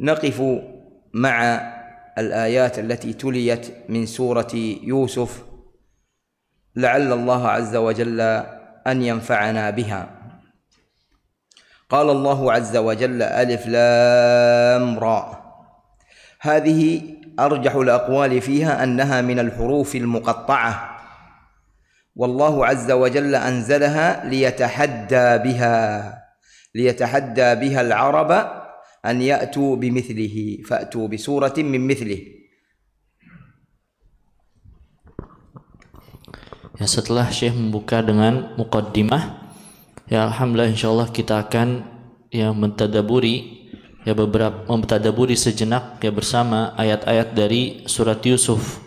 نقف مع الآيات التي تليت من سورة يوسف لعل الله عز وجل أن ينفعنا بها قال الله عز وجل ألف لام را هذه أرجح الأقوال فيها أنها من الحروف المقطعة والله عز وجل أنزلها ليتحدى بها ليتحدى بها العرب an ya'tu bimithlihi fa'tu min Ya, setelah Syekh membuka dengan mukaddimah, ya alhamdulillah insyaallah kita akan ya mentadaburi ya beberapa mentadaburi sejenak ya bersama ayat-ayat dari surat Yusuf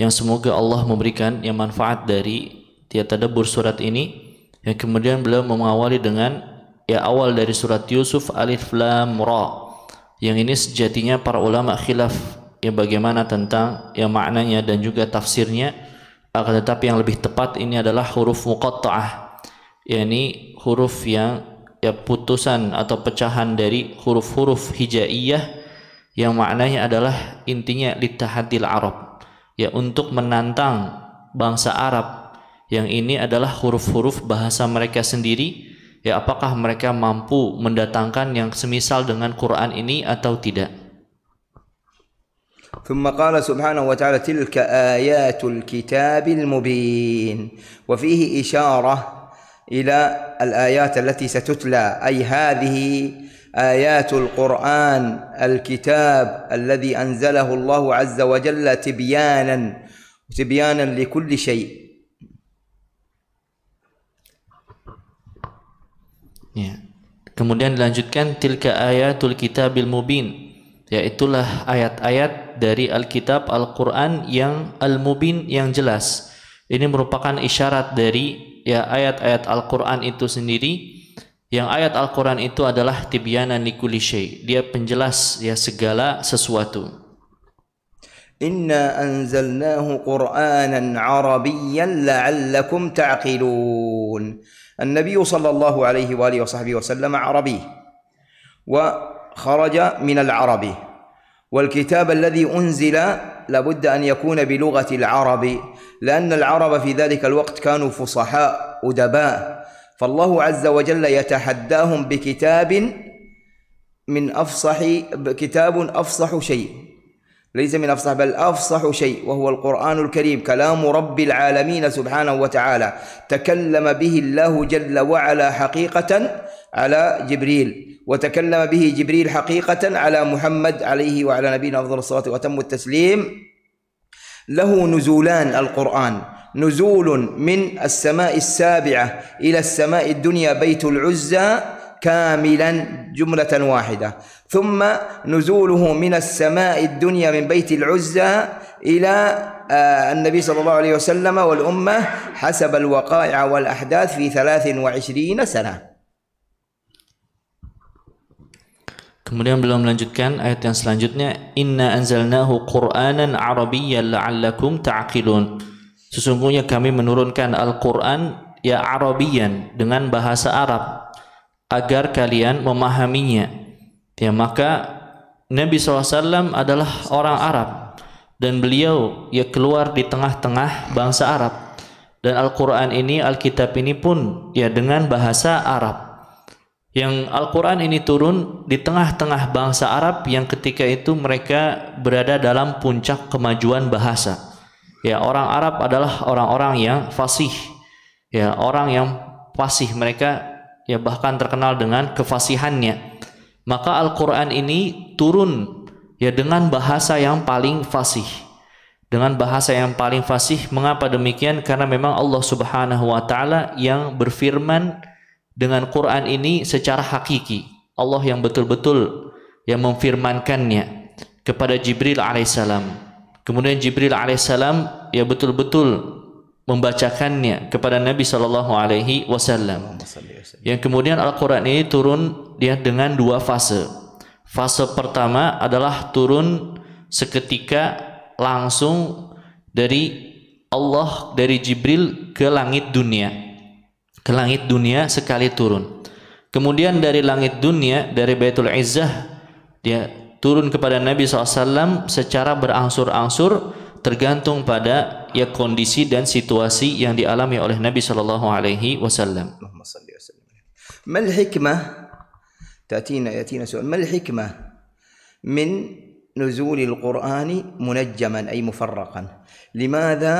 yang semoga Allah memberikan yang manfaat dari ya tadabbur surat ini yang kemudian beliau mengawali dengan ya awal dari surat Yusuf alif lam ra yang ini sejatinya para ulama khilaf ya bagaimana tentang ya maknanya dan juga tafsirnya akan tetapi yang lebih tepat ini adalah huruf muqatta'ah yakni huruf yang ya putusan atau pecahan dari huruf-huruf hijaiyah yang maknanya adalah intinya litahadil Arab ya untuk menantang bangsa Arab yang ini adalah huruf-huruf bahasa mereka sendiri ya apakah mereka mampu mendatangkan yang semisal dengan Quran ini atau tidak ثم قال سبحانه وتعالى تلك آيات الكتاب المبين وفيه إشارة إلى الآيات التي ستتلى أي هذه آيات القرآن الكتاب الذي أنزله الله عز وجل تبيانا تبيانا لكل شيء Ya. Kemudian dilanjutkan tilka ayatul kitabil mubin, yaitulah ayat-ayat dari Alkitab Al-Qur'an yang al-mubin yang jelas. Ini merupakan isyarat dari ya ayat-ayat Al-Qur'an itu sendiri yang ayat Al-Qur'an itu adalah tibyanan likulli syai. Dia penjelas ya segala sesuatu. Inna anzalnahu Qur'anan Arabiyyan la'allakum ta'qilun. Ta النبي صلى الله عليه واله وصحبه وسلم عربي وخرج من العرب والكتاب الذي انزل لابد ان يكون بلغه العرب لان العرب في ذلك الوقت كانوا فصحاء ادباء فالله عز وجل يتحداهم بكتاب من افصح كتاب افصح شيء ليس من أفصح بل أفصح شيء وهو القرآن الكريم كلام رب العالمين سبحانه وتعالى تكلم به الله جل وعلا حقيقة على جبريل وتكلم به جبريل حقيقة على محمد عليه وعلى نبينا أفضل الصلاة وأتم التسليم له نزولان القرآن نزول من السماء السابعة إلى السماء الدنيا بيت العزى كاملا جملة واحدة ثم نزوله من السماء الدنيا من بيت العزة إلى النبي صلى الله عليه وسلم والأمة حسب الوقائع والأحداث في ثلاث وعشرين سنة Kemudian beliau melanjutkan ayat yang selanjutnya inna anzalnahu qur'anan arabiyyan la'allakum ta'qilun Sesungguhnya kami menurunkan Al-Qur'an ya Arabian dengan bahasa Arab agar kalian memahaminya. Ya, maka Nabi SAW adalah orang Arab dan beliau ya keluar di tengah-tengah bangsa Arab. Dan Al-Quran ini, Alkitab ini pun ya dengan bahasa Arab. Yang Al-Quran ini turun di tengah-tengah bangsa Arab yang ketika itu mereka berada dalam puncak kemajuan bahasa. Ya, orang Arab adalah orang-orang yang fasih. Ya, orang yang fasih mereka ya bahkan terkenal dengan kefasihannya. Maka Al-Qur'an ini turun ya dengan bahasa yang paling fasih. Dengan bahasa yang paling fasih, mengapa demikian? Karena memang Allah Subhanahu wa taala yang berfirman dengan Quran ini secara hakiki. Allah yang betul-betul yang memfirmankannya kepada Jibril alaihissalam. Kemudian Jibril alaihissalam ya betul-betul membacakannya kepada Nabi Shallallahu Alaihi Wasallam. Yang kemudian Al-Quran ini turun dia dengan dua fase. Fase pertama adalah turun seketika langsung dari Allah dari Jibril ke langit dunia. Ke langit dunia sekali turun. Kemudian dari langit dunia dari Baitul Izzah dia turun kepada Nabi SAW secara berangsur-angsur tergantung pada ya kondisi dan situasi yang dialami oleh Nabi Shallallahu Alaihi Wasallam. ما الحكمة تأتينا يأتينا سؤال ما الحكمة من نزول القرآن منجما أي مفرقا لماذا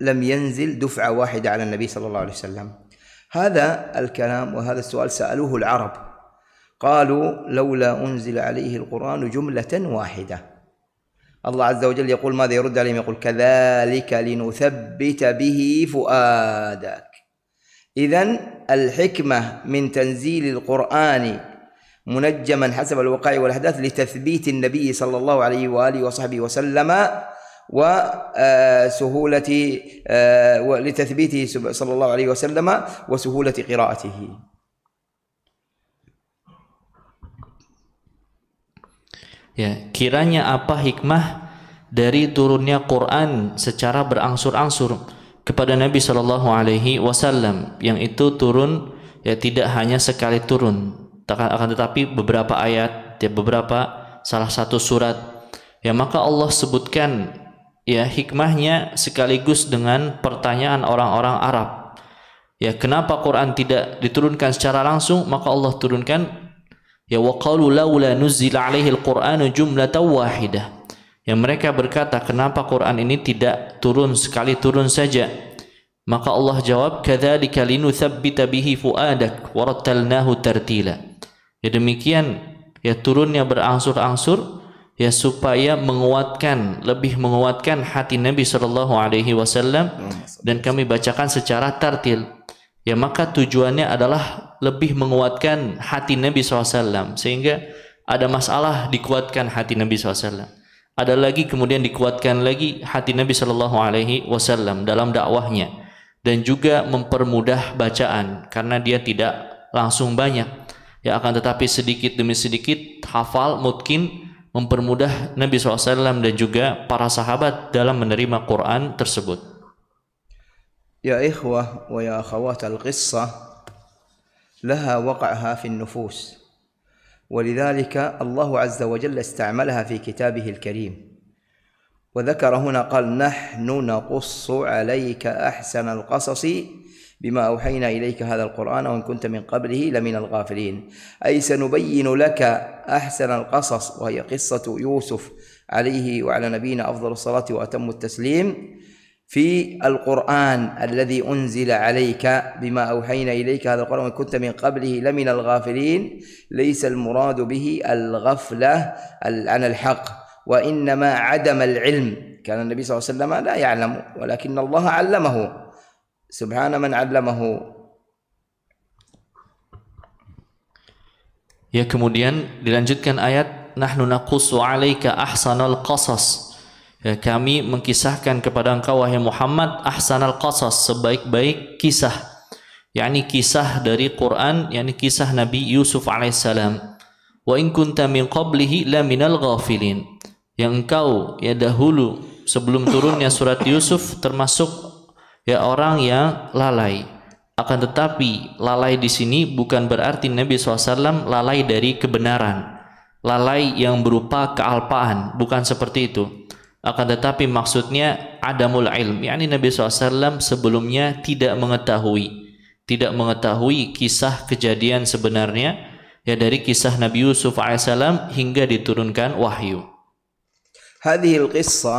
لم ينزل دفعة واحدة على النبي صلى الله عليه وسلم هذا الكلام وهذا السؤال سألوه العرب قالوا لولا أنزل عليه القرآن جملة واحدة الله عز وجل يقول ماذا يرد عليهم يقول كذلك لنثبت به فؤادك إذا الحكمة من تنزيل القرآن منجما حسب الوقائع والأحداث لتثبيت النبي صلى الله عليه وآله وصحبه وسلم وسهولة آه، آه، لتثبيته صلى الله عليه وسلم وسهولة قراءته Ya, kiranya apa hikmah dari turunnya Quran secara berangsur-angsur kepada Nabi Shallallahu Alaihi Wasallam yang itu turun ya tidak hanya sekali turun, akan tetapi beberapa ayat, ya beberapa salah satu surat. Ya maka Allah sebutkan ya hikmahnya sekaligus dengan pertanyaan orang-orang Arab. Ya kenapa Quran tidak diturunkan secara langsung? Maka Allah turunkan Ya wa qalu laula nuzila alaihi al-Qur'anu jumlatan wahidah. Yang mereka berkata, kenapa Quran ini tidak turun sekali turun saja? Maka Allah jawab, "Kadzalika linuthabbita bihi fuadak wa tartila." Ya demikian ya turunnya berangsur-angsur ya supaya menguatkan lebih menguatkan hati Nabi Shallallahu alaihi wasallam hmm. dan kami bacakan secara tartil. Ya maka tujuannya adalah lebih menguatkan hati Nabi SAW sehingga ada masalah dikuatkan hati Nabi SAW ada lagi kemudian dikuatkan lagi hati Nabi Shallallahu Alaihi Wasallam dalam dakwahnya dan juga mempermudah bacaan karena dia tidak langsung banyak ya akan tetapi sedikit demi sedikit hafal mungkin mempermudah Nabi SAW dan juga para sahabat dalam menerima Quran tersebut. Ya ikhwah wa ya akhawat al-qissah لها وقعها في النفوس ولذلك الله عز وجل استعملها في كتابه الكريم وذكر هنا قال نحن نقص عليك احسن القصص بما اوحينا اليك هذا القران وان كنت من قبله لمن الغافلين اي سنبين لك احسن القصص وهي قصه يوسف عليه وعلى نبينا افضل الصلاه واتم التسليم في القرآن الذي أنزل عليك بما أوحينا إليك هذا القرآن وإن كنت من قبله لمن الغافلين ليس المراد به الغفلة عن الحق وإنما عدم العلم كان النبي صلى الله عليه وسلم لا يعلم ولكن الله علمه سبحان من علمه Ya kemudian dilanjutkan ayat nahnu نقص 'alaika ahsanal qasas Ya, kami mengkisahkan kepada engkau wahai Muhammad ahsanal qasas sebaik-baik kisah yakni kisah dari Quran yakni kisah Nabi Yusuf alaihissalam wa in kunta min qablihi la minal ghafilin yang engkau ya dahulu sebelum turunnya surat Yusuf termasuk ya orang yang lalai akan tetapi lalai di sini bukan berarti Nabi SAW lalai dari kebenaran lalai yang berupa kealpaan bukan seperti itu akan tetapi maksudnya adamul ilm yakni Nabi SAW sebelumnya tidak mengetahui tidak mengetahui kisah kejadian sebenarnya ya dari kisah Nabi Yusuf A.S hingga diturunkan wahyu. هذه القصة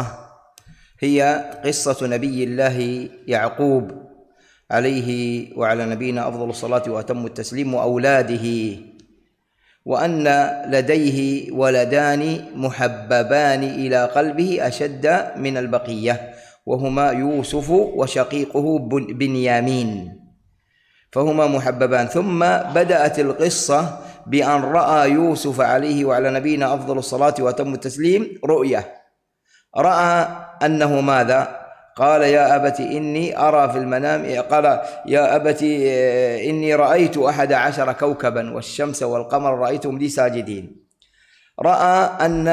هي قصة نبي الله يعقوب عليه وعلى نبينا أفضل الصلاة وأتم التسليم وأولاده وأن لديه ولدان محببان إلى قلبه أشد من البقية وهما يوسف وشقيقه بنيامين فهما محببان ثم بدأت القصة بأن رأى يوسف عليه وعلى نبينا أفضل الصلاة وأتم التسليم رؤية رأى أنه ماذا قال يا أبت إني أرى في المنام قال يا أبت آه، إني رأيت أحد عشر كوكبا والشمس والقمر رأيتهم لي ساجدين رأى أن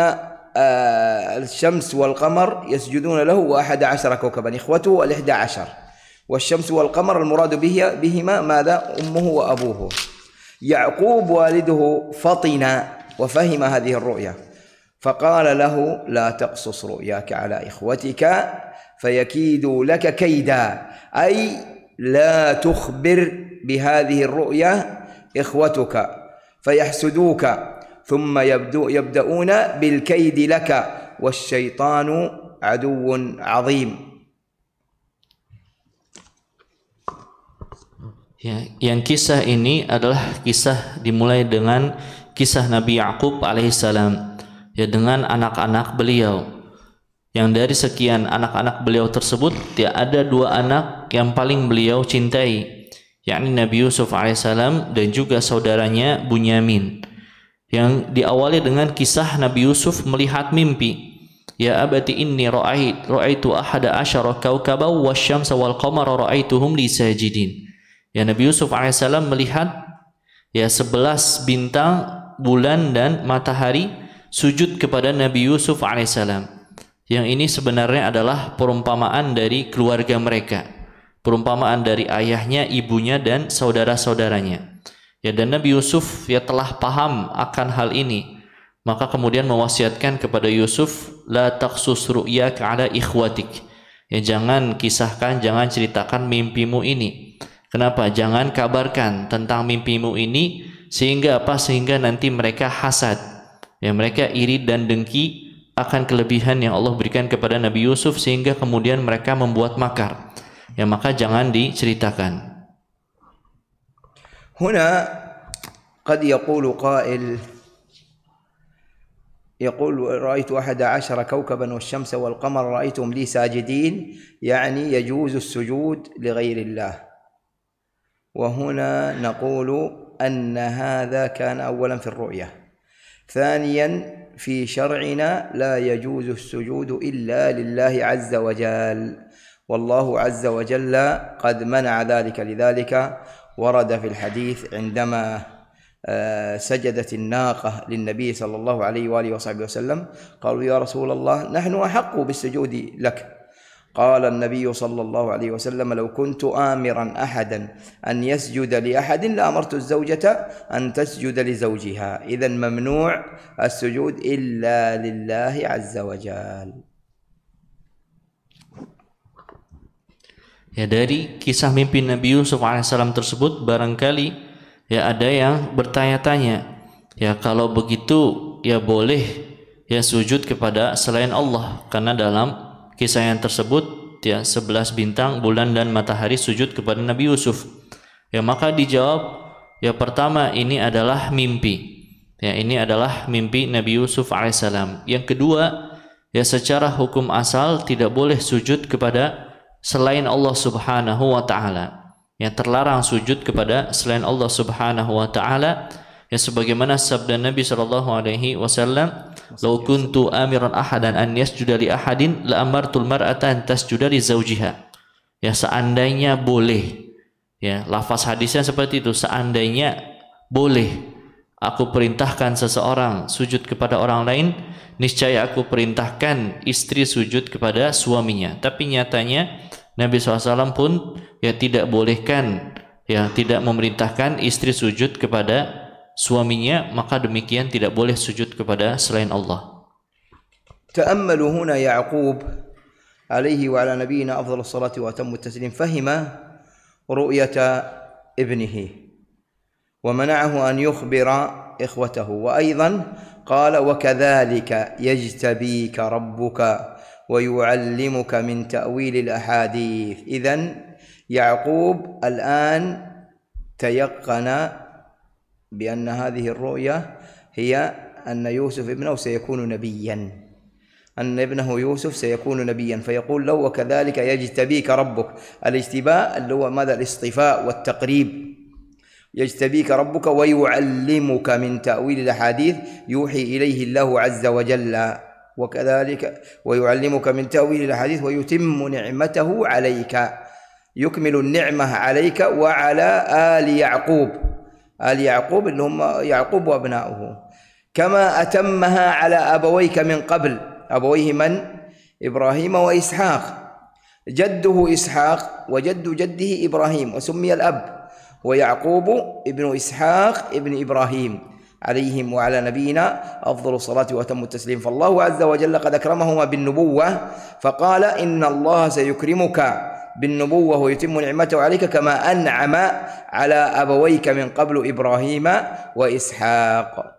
آه، الشمس والقمر يسجدون له وأحد عشر كوكبا إخوته الإحدى عشر والشمس والقمر المراد به بهما ماذا أمه وأبوه يعقوب والده فطن وفهم هذه الرؤيا فقال له لا تقصص رؤياك على إخوتك فيكيدوا لك كيدا أي لا تخبر بهذه الرؤيا إخوتك فيحسدوك ثم يبدأون بالكيد لك والشيطان عدو عظيم Ya, yang kisah ini adalah kisah dimulai dengan kisah Nabi Yakub alaihissalam ya dengan anak-anak beliau yang dari sekian anak-anak beliau tersebut tiada ada dua anak yang paling beliau cintai yakni Nabi Yusuf alaihissalam dan juga saudaranya Bunyamin yang diawali dengan kisah Nabi Yusuf melihat mimpi ya abati inni ra'ait ra'aitu ahada asyara kawkabaw wasyamsa wal qamara ra'aituhum li sajidin ya Nabi Yusuf alaihissalam melihat ya sebelas bintang bulan dan matahari sujud kepada Nabi Yusuf alaihissalam yang ini sebenarnya adalah perumpamaan dari keluarga mereka perumpamaan dari ayahnya ibunya dan saudara-saudaranya ya dan Nabi Yusuf ya telah paham akan hal ini maka kemudian mewasiatkan kepada Yusuf la taksus ru'ya ala ikhwatik ya jangan kisahkan jangan ceritakan mimpimu ini kenapa jangan kabarkan tentang mimpimu ini sehingga apa sehingga nanti mereka hasad ya mereka iri dan dengki akan kelebihan yang Allah berikan kepada Nabi Yusuf sehingga kemudian mereka membuat makar. Ya maka jangan diceritakan. هنا قد يقول قائل يقول رأيت أحد عشر كوكبا والشمس والقمر رأيتهم لي ساجدين يعني يجوز السجود لغير الله وهنا نقول أن هذا كان أولا في الرؤية ثانيا في شرعنا لا يجوز السجود إلا لله عز وجل والله عز وجل قد منع ذلك لذلك ورد في الحديث عندما آه، سجدت الناقة للنبي صلى الله عليه وآله وصحبه وسلم قالوا يا رسول الله نحن أحق بالسجود لك قال النبي صلى الله عليه وسلم لو كنت آمرا أحدا أن يسجد لأحد لأمرت الزوجة أن تسجد لزوجها إذا ممنوع السجود إلا لله عز وجل Ya dari kisah mimpi Nabi Yusuf alaihissalam tersebut barangkali ya ada yang bertanya-tanya ya kalau begitu ya boleh ya sujud kepada selain Allah karena dalam kisah yang tersebut ya sebelas bintang bulan dan matahari sujud kepada Nabi Yusuf ya maka dijawab ya pertama ini adalah mimpi ya ini adalah mimpi Nabi Yusuf alaihissalam yang kedua ya secara hukum asal tidak boleh sujud kepada selain Allah subhanahu wa ta'ala yang terlarang sujud kepada selain Allah subhanahu wa ta'ala Ya sebagaimana sabda Nabi sallallahu alaihi wasallam, "Lau kuntu amiran ahadan an yasjuda li ahadin la amartul mar'ata an tasjuda li zawjiha." Ya seandainya boleh. Ya, lafaz hadisnya seperti itu, seandainya boleh aku perintahkan seseorang sujud kepada orang lain, niscaya aku perintahkan istri sujud kepada suaminya. Tapi nyatanya Nabi SAW pun ya tidak bolehkan, ya tidak memerintahkan istri sujud kepada suaminya maka demikian tidak boleh sujud kepada selain Allah. تأملوا هنا يعقوب عليه وعلى نبينا أفضل الصلاة وأتم التسليم فهم رؤية ابنه ومنعه أن يخبر إخوته وأيضا قال وكذلك يجتبيك ربك ويعلمك من تأويل الأحاديث إذا يعقوب الآن تيقن بأن هذه الرؤيا هي أن يوسف ابنه سيكون نبيا أن ابنه يوسف سيكون نبيا فيقول له وكذلك يجتبيك ربك الاجتباء اللي هو ماذا الاصطفاء والتقريب يجتبيك ربك ويعلمك من تأويل الأحاديث يوحي إليه الله عز وجل وكذلك ويعلمك من تأويل الأحاديث ويتم نعمته عليك يكمل النعمة عليك وعلى آل يعقوب آل يعقوب اللي هم يعقوب وأبناؤه كما أتمها على أبويك من قبل أبويه من؟ إبراهيم وإسحاق جده إسحاق وجد جده إبراهيم وسمي الأب ويعقوب ابن إسحاق ابن إبراهيم عليهم وعلى نبينا أفضل الصلاة وأتم التسليم فالله عز وجل قد أكرمهما بالنبوة فقال إن الله سيكرمك بالنبوة ويتم نعمته عليك كما أنعم على أبويك من قبل إبراهيم وإسحاق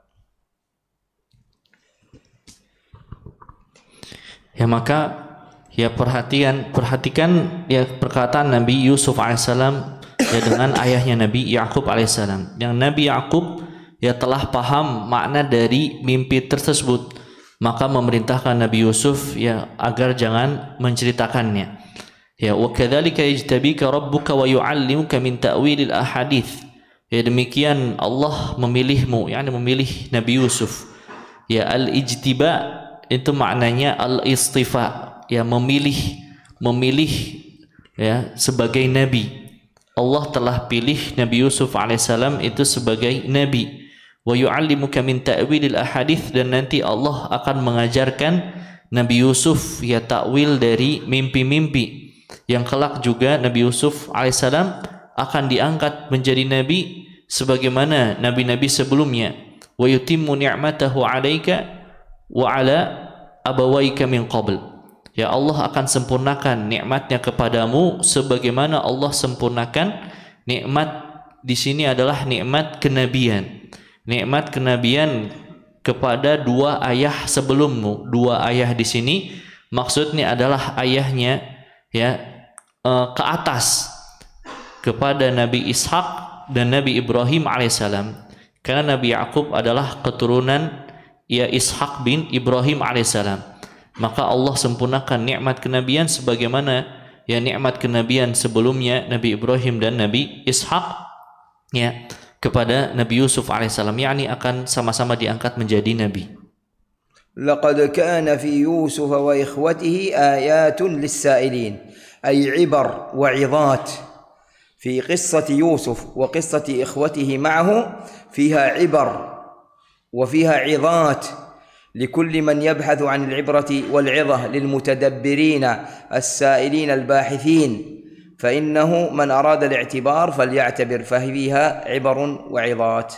Ya maka ya perhatian perhatikan ya perkataan Nabi Yusuf alaihissalam ya dengan ayahnya Nabi Yakub alaihissalam. Yang Nabi Yakub ya telah paham makna dari mimpi tersebut, maka memerintahkan Nabi Yusuf ya agar jangan menceritakannya. Ya, wa yajtabika rabbuka wa yu'allimuka min ta'wilil ahadith. Ya demikian Allah memilihmu, yakni memilih Nabi Yusuf. Ya al-ijtiba itu maknanya al-istifa, ya memilih memilih ya sebagai nabi. Allah telah pilih Nabi Yusuf alaihissalam itu sebagai nabi. Wa yu'allimuka min ta'wilil ahadith dan nanti Allah akan mengajarkan Nabi Yusuf ya takwil dari mimpi-mimpi yang kelak juga Nabi Yusuf alaihissalam akan diangkat menjadi nabi sebagaimana nabi-nabi sebelumnya wa yutimmu ni'matahu 'alaika wa 'ala abawaika min qabl ya Allah akan sempurnakan nikmatnya kepadamu sebagaimana Allah sempurnakan nikmat di sini adalah nikmat kenabian nikmat kenabian kepada dua ayah sebelummu dua ayah di sini maksudnya adalah ayahnya ya eh, ke atas kepada Nabi Ishak dan Nabi Ibrahim alaihissalam karena Nabi Yakub adalah keturunan ya Ishak bin Ibrahim alaihissalam maka Allah sempurnakan nikmat kenabian sebagaimana ya nikmat kenabian sebelumnya Nabi Ibrahim dan Nabi Ishak ya kepada Nabi Yusuf alaihissalam yakni akan sama-sama diangkat menjadi nabi. لقد كان في يوسف واخوته ايات للسائلين اي عبر وعظات في قصه يوسف وقصه اخوته معه فيها عبر وفيها عظات لكل من يبحث عن العبره والعظه للمتدبرين السائلين الباحثين فانه من اراد الاعتبار فليعتبر ففيها عبر وعظات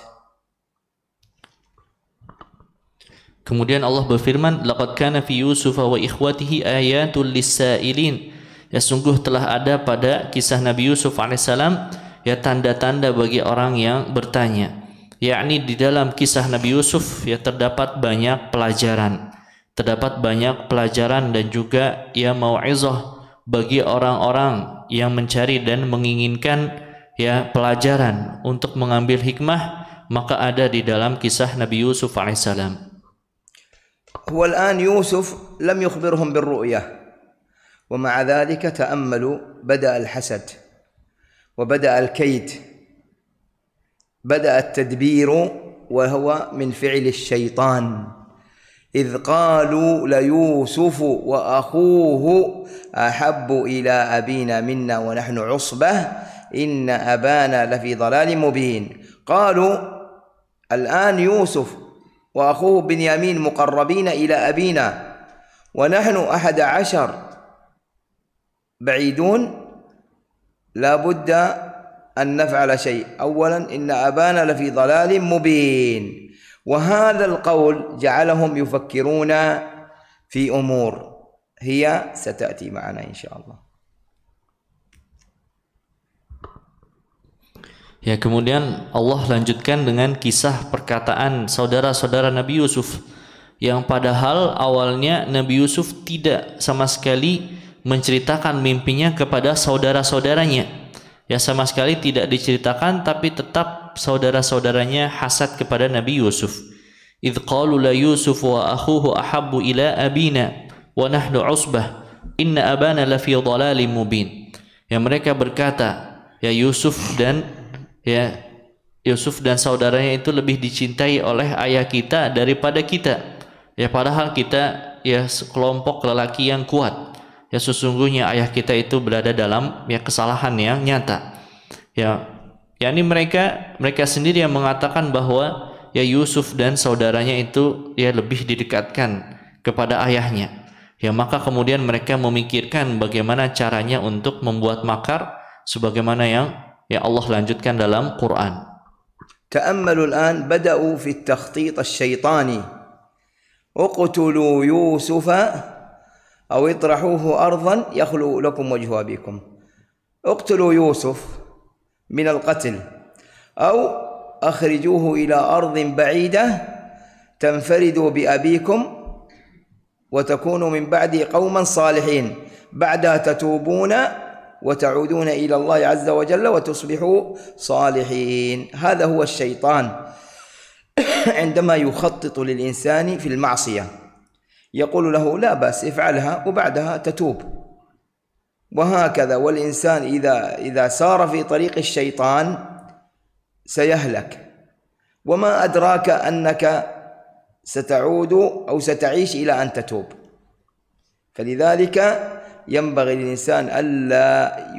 Kemudian Allah berfirman, "Laqad kana fi Yusuf wa ikhwatihi ayatul lisailin." Ya sungguh telah ada pada kisah Nabi Yusuf alaihissalam ya tanda-tanda bagi orang yang bertanya. Yakni di dalam kisah Nabi Yusuf ya terdapat banyak pelajaran. Terdapat banyak pelajaran dan juga ya mauizah bagi orang-orang yang mencari dan menginginkan ya pelajaran untuk mengambil hikmah maka ada di dalam kisah Nabi Yusuf alaihissalam. هو الآن يوسف لم يخبرهم بالرؤية ومع ذلك تأملوا بدأ الحسد وبدأ الكيد بدأ التدبير وهو من فعل الشيطان إذ قالوا ليوسف وأخوه أحب إلى أبينا منا ونحن عصبة إن أبانا لفي ضلال مبين قالوا الآن يوسف وأخوه بنيامين مقربين إلى أبينا ونحن أحد عشر بعيدون لا بد أن نفعل شيء أولا إن أبانا لفي ضلال مبين وهذا القول جعلهم يفكرون في أمور هي ستأتي معنا إن شاء الله Ya kemudian Allah lanjutkan dengan kisah perkataan saudara-saudara Nabi Yusuf yang padahal awalnya Nabi Yusuf tidak sama sekali menceritakan mimpinya kepada saudara-saudaranya. Ya sama sekali tidak diceritakan tapi tetap saudara-saudaranya hasad kepada Nabi Yusuf. Idh qalu la Yusuf wa akhuhu ahabbu ila abina wa nahnu usbah inna abana la fi Ya mereka berkata, ya Yusuf dan ya Yusuf dan saudaranya itu lebih dicintai oleh ayah kita daripada kita ya padahal kita ya kelompok lelaki yang kuat ya sesungguhnya ayah kita itu berada dalam ya kesalahan yang nyata ya yakni mereka mereka sendiri yang mengatakan bahwa ya Yusuf dan saudaranya itu ya lebih didekatkan kepada ayahnya ya maka kemudian mereka memikirkan bagaimana caranya untuk membuat makar sebagaimana yang yang Allah lanjutkan dalam Quran. تأملوا الآن بدأوا في التخطيط الشيطاني اقتلوا يوسف أو اطرحوه أرضا يخلو لكم وجه أبيكم اقتلوا يوسف من القتل أو أخرجوه إلى أرض بعيدة تنفردوا بأبيكم وتكونوا من بعدي قوما صالحين بعدها تتوبون وتعودون إلى الله عز وجل وتصبحوا صالحين هذا هو الشيطان عندما يخطط للإنسان في المعصية يقول له لا بأس افعلها وبعدها تتوب وهكذا والإنسان إذا إذا سار في طريق الشيطان سيهلك وما أدراك أنك ستعود أو ستعيش إلى أن تتوب فلذلك ينبغي للإنسان ألا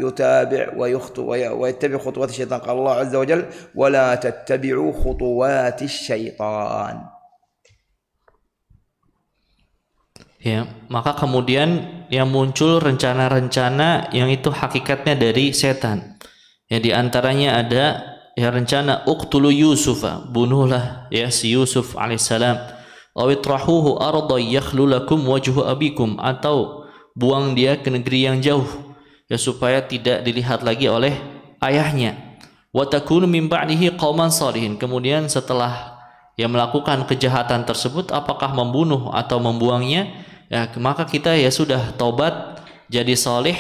يتابع ويخطئ ويتبع خطوات الشيطان قال الله عز وجل ولا تتبعوا خطوات الشيطان Ya, maka kemudian yang muncul rencana-rencana yang itu hakikatnya dari setan. Ya di antaranya ada ya rencana uktulu Yusufa, bunuhlah ya si Yusuf alaihissalam. Awitrahuhu arda yakhlu lakum wajhu abikum atau buang dia ke negeri yang jauh ya supaya tidak dilihat lagi oleh ayahnya wa takunu min ba'dihi qauman salihin kemudian setelah yang melakukan kejahatan tersebut apakah membunuh atau membuangnya ya maka kita ya sudah tobat jadi soleh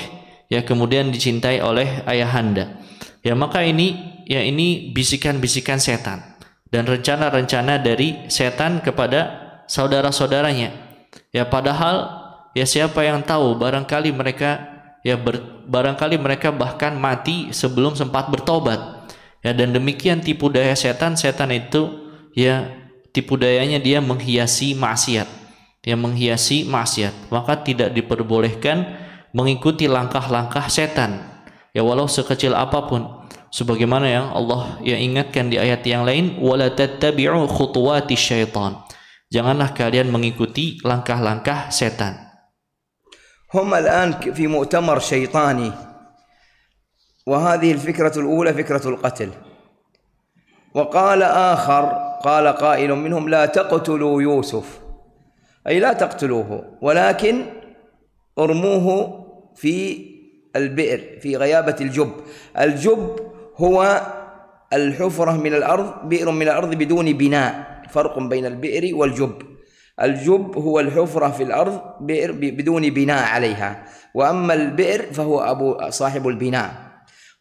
ya kemudian dicintai oleh ayahanda ya maka ini ya ini bisikan-bisikan setan dan rencana-rencana dari setan kepada saudara-saudaranya ya padahal Ya siapa yang tahu barangkali mereka ya ber, barangkali mereka bahkan mati sebelum sempat bertobat. Ya dan demikian tipu daya setan, setan itu ya tipu dayanya dia menghiasi maksiat. Ya menghiasi maksiat. Maka tidak diperbolehkan mengikuti langkah-langkah setan. Ya walau sekecil apapun sebagaimana yang Allah ya ingatkan di ayat yang lain wala tattabi'u khutuwati syaitan janganlah kalian mengikuti langkah-langkah setan هم الآن في مؤتمر شيطاني وهذه الفكرة الأولى فكرة القتل وقال آخر قال قائل منهم لا تقتلوا يوسف أي لا تقتلوه ولكن ارموه في البئر في غيابة الجب الجب هو الحفرة من الأرض بئر من الأرض بدون بناء فرق بين البئر والجب الجب هو الحفرة في الأرض بئر بدون بناء عليها وأما البئر فهو أبو صاحب البناء